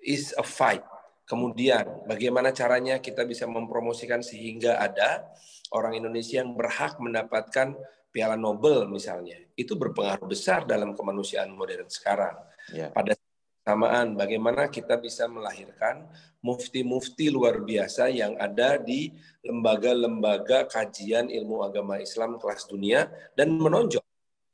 is a fight Kemudian, bagaimana caranya kita bisa mempromosikan sehingga ada orang Indonesia yang berhak mendapatkan Piala Nobel misalnya. Itu berpengaruh besar dalam kemanusiaan modern sekarang. Ya. Pada samaan, bagaimana kita bisa melahirkan mufti-mufti luar biasa yang ada di lembaga-lembaga kajian ilmu agama Islam kelas dunia dan menonjol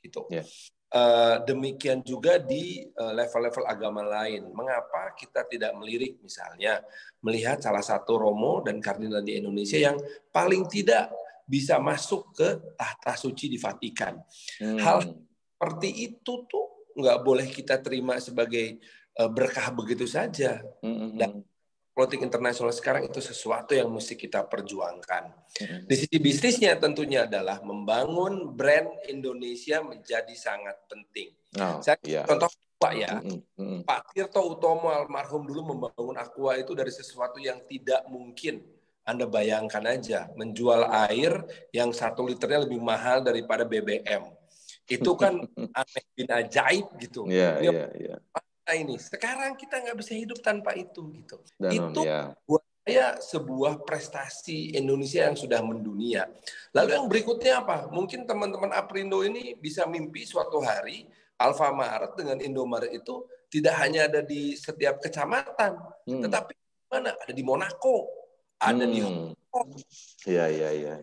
gitu. Ya. Eh, demikian juga di eh, level-level agama lain. Mengapa kita tidak melirik misalnya melihat salah satu Romo dan kardinal di Indonesia yang paling tidak bisa masuk ke tahta suci di Vatikan. Hmm. Hal seperti itu tuh nggak boleh kita terima sebagai eh, berkah begitu saja. Hmm. hmm, hmm. Dan politik internasional sekarang itu sesuatu yang mesti kita perjuangkan. Mm-hmm. Di sisi bisnisnya tentunya adalah membangun brand Indonesia menjadi sangat penting. Oh, Saya yeah. contoh Pak ya, mm -hmm. Pak Tirto Utomo almarhum dulu membangun Aqua itu dari sesuatu yang tidak mungkin. Anda bayangkan aja, menjual air yang satu liternya lebih mahal daripada BBM. Itu kan aneh bin ajaib gitu. Yeah, Ini yeah, yeah ini. Sekarang kita nggak bisa hidup tanpa itu gitu. Dan itu ya. buat saya sebuah prestasi Indonesia yang sudah mendunia. Lalu yang berikutnya apa? Mungkin teman-teman Aprindo ini bisa mimpi suatu hari Alfamart dengan Indomaret itu tidak hanya ada di setiap kecamatan, hmm. tetapi mana ada di Monaco, ada hmm. di Hong Kong. Ya ya ya.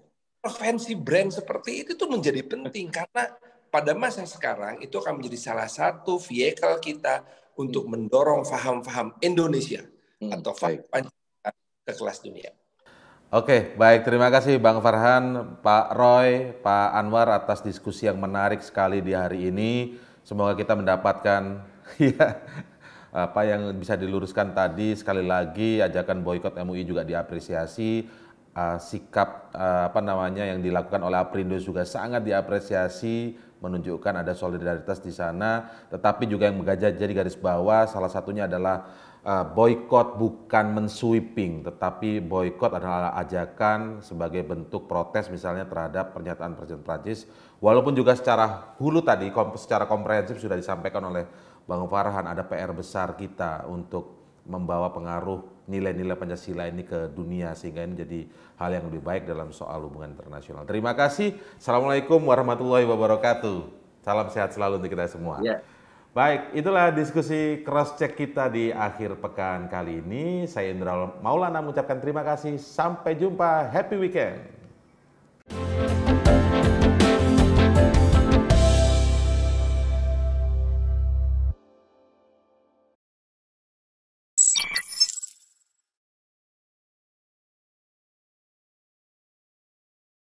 Provinsi brand seperti itu tuh menjadi penting karena pada masa sekarang itu akan menjadi salah satu vehicle kita untuk mendorong faham-faham Indonesia hmm, atau faham Pancasila ke kelas dunia. Oke, baik. Terima kasih Bang Farhan, Pak Roy, Pak Anwar atas diskusi yang menarik sekali di hari ini. Semoga kita mendapatkan ya, apa yang bisa diluruskan tadi. Sekali lagi, ajakan boykot MUI juga diapresiasi. Ah, sikap ah, apa namanya yang dilakukan oleh Aprindo juga sangat diapresiasi menunjukkan ada solidaritas di sana, tetapi juga yang menggajah jadi garis bawah salah satunya adalah uh, boykot bukan mensweeping, tetapi boykot adalah ajakan sebagai bentuk protes misalnya terhadap pernyataan Presiden Prancis. Walaupun juga secara hulu tadi kom secara komprehensif sudah disampaikan oleh Bang Farhan ada PR besar kita untuk membawa pengaruh nilai-nilai Pancasila ini ke dunia sehingga ini jadi hal yang lebih baik dalam soal hubungan internasional. Terima kasih. Assalamualaikum warahmatullahi wabarakatuh. Salam sehat selalu untuk kita semua. Ya. Baik, itulah diskusi cross check kita di akhir pekan kali ini. Saya Indra Maulana mengucapkan terima kasih. Sampai jumpa. Happy weekend.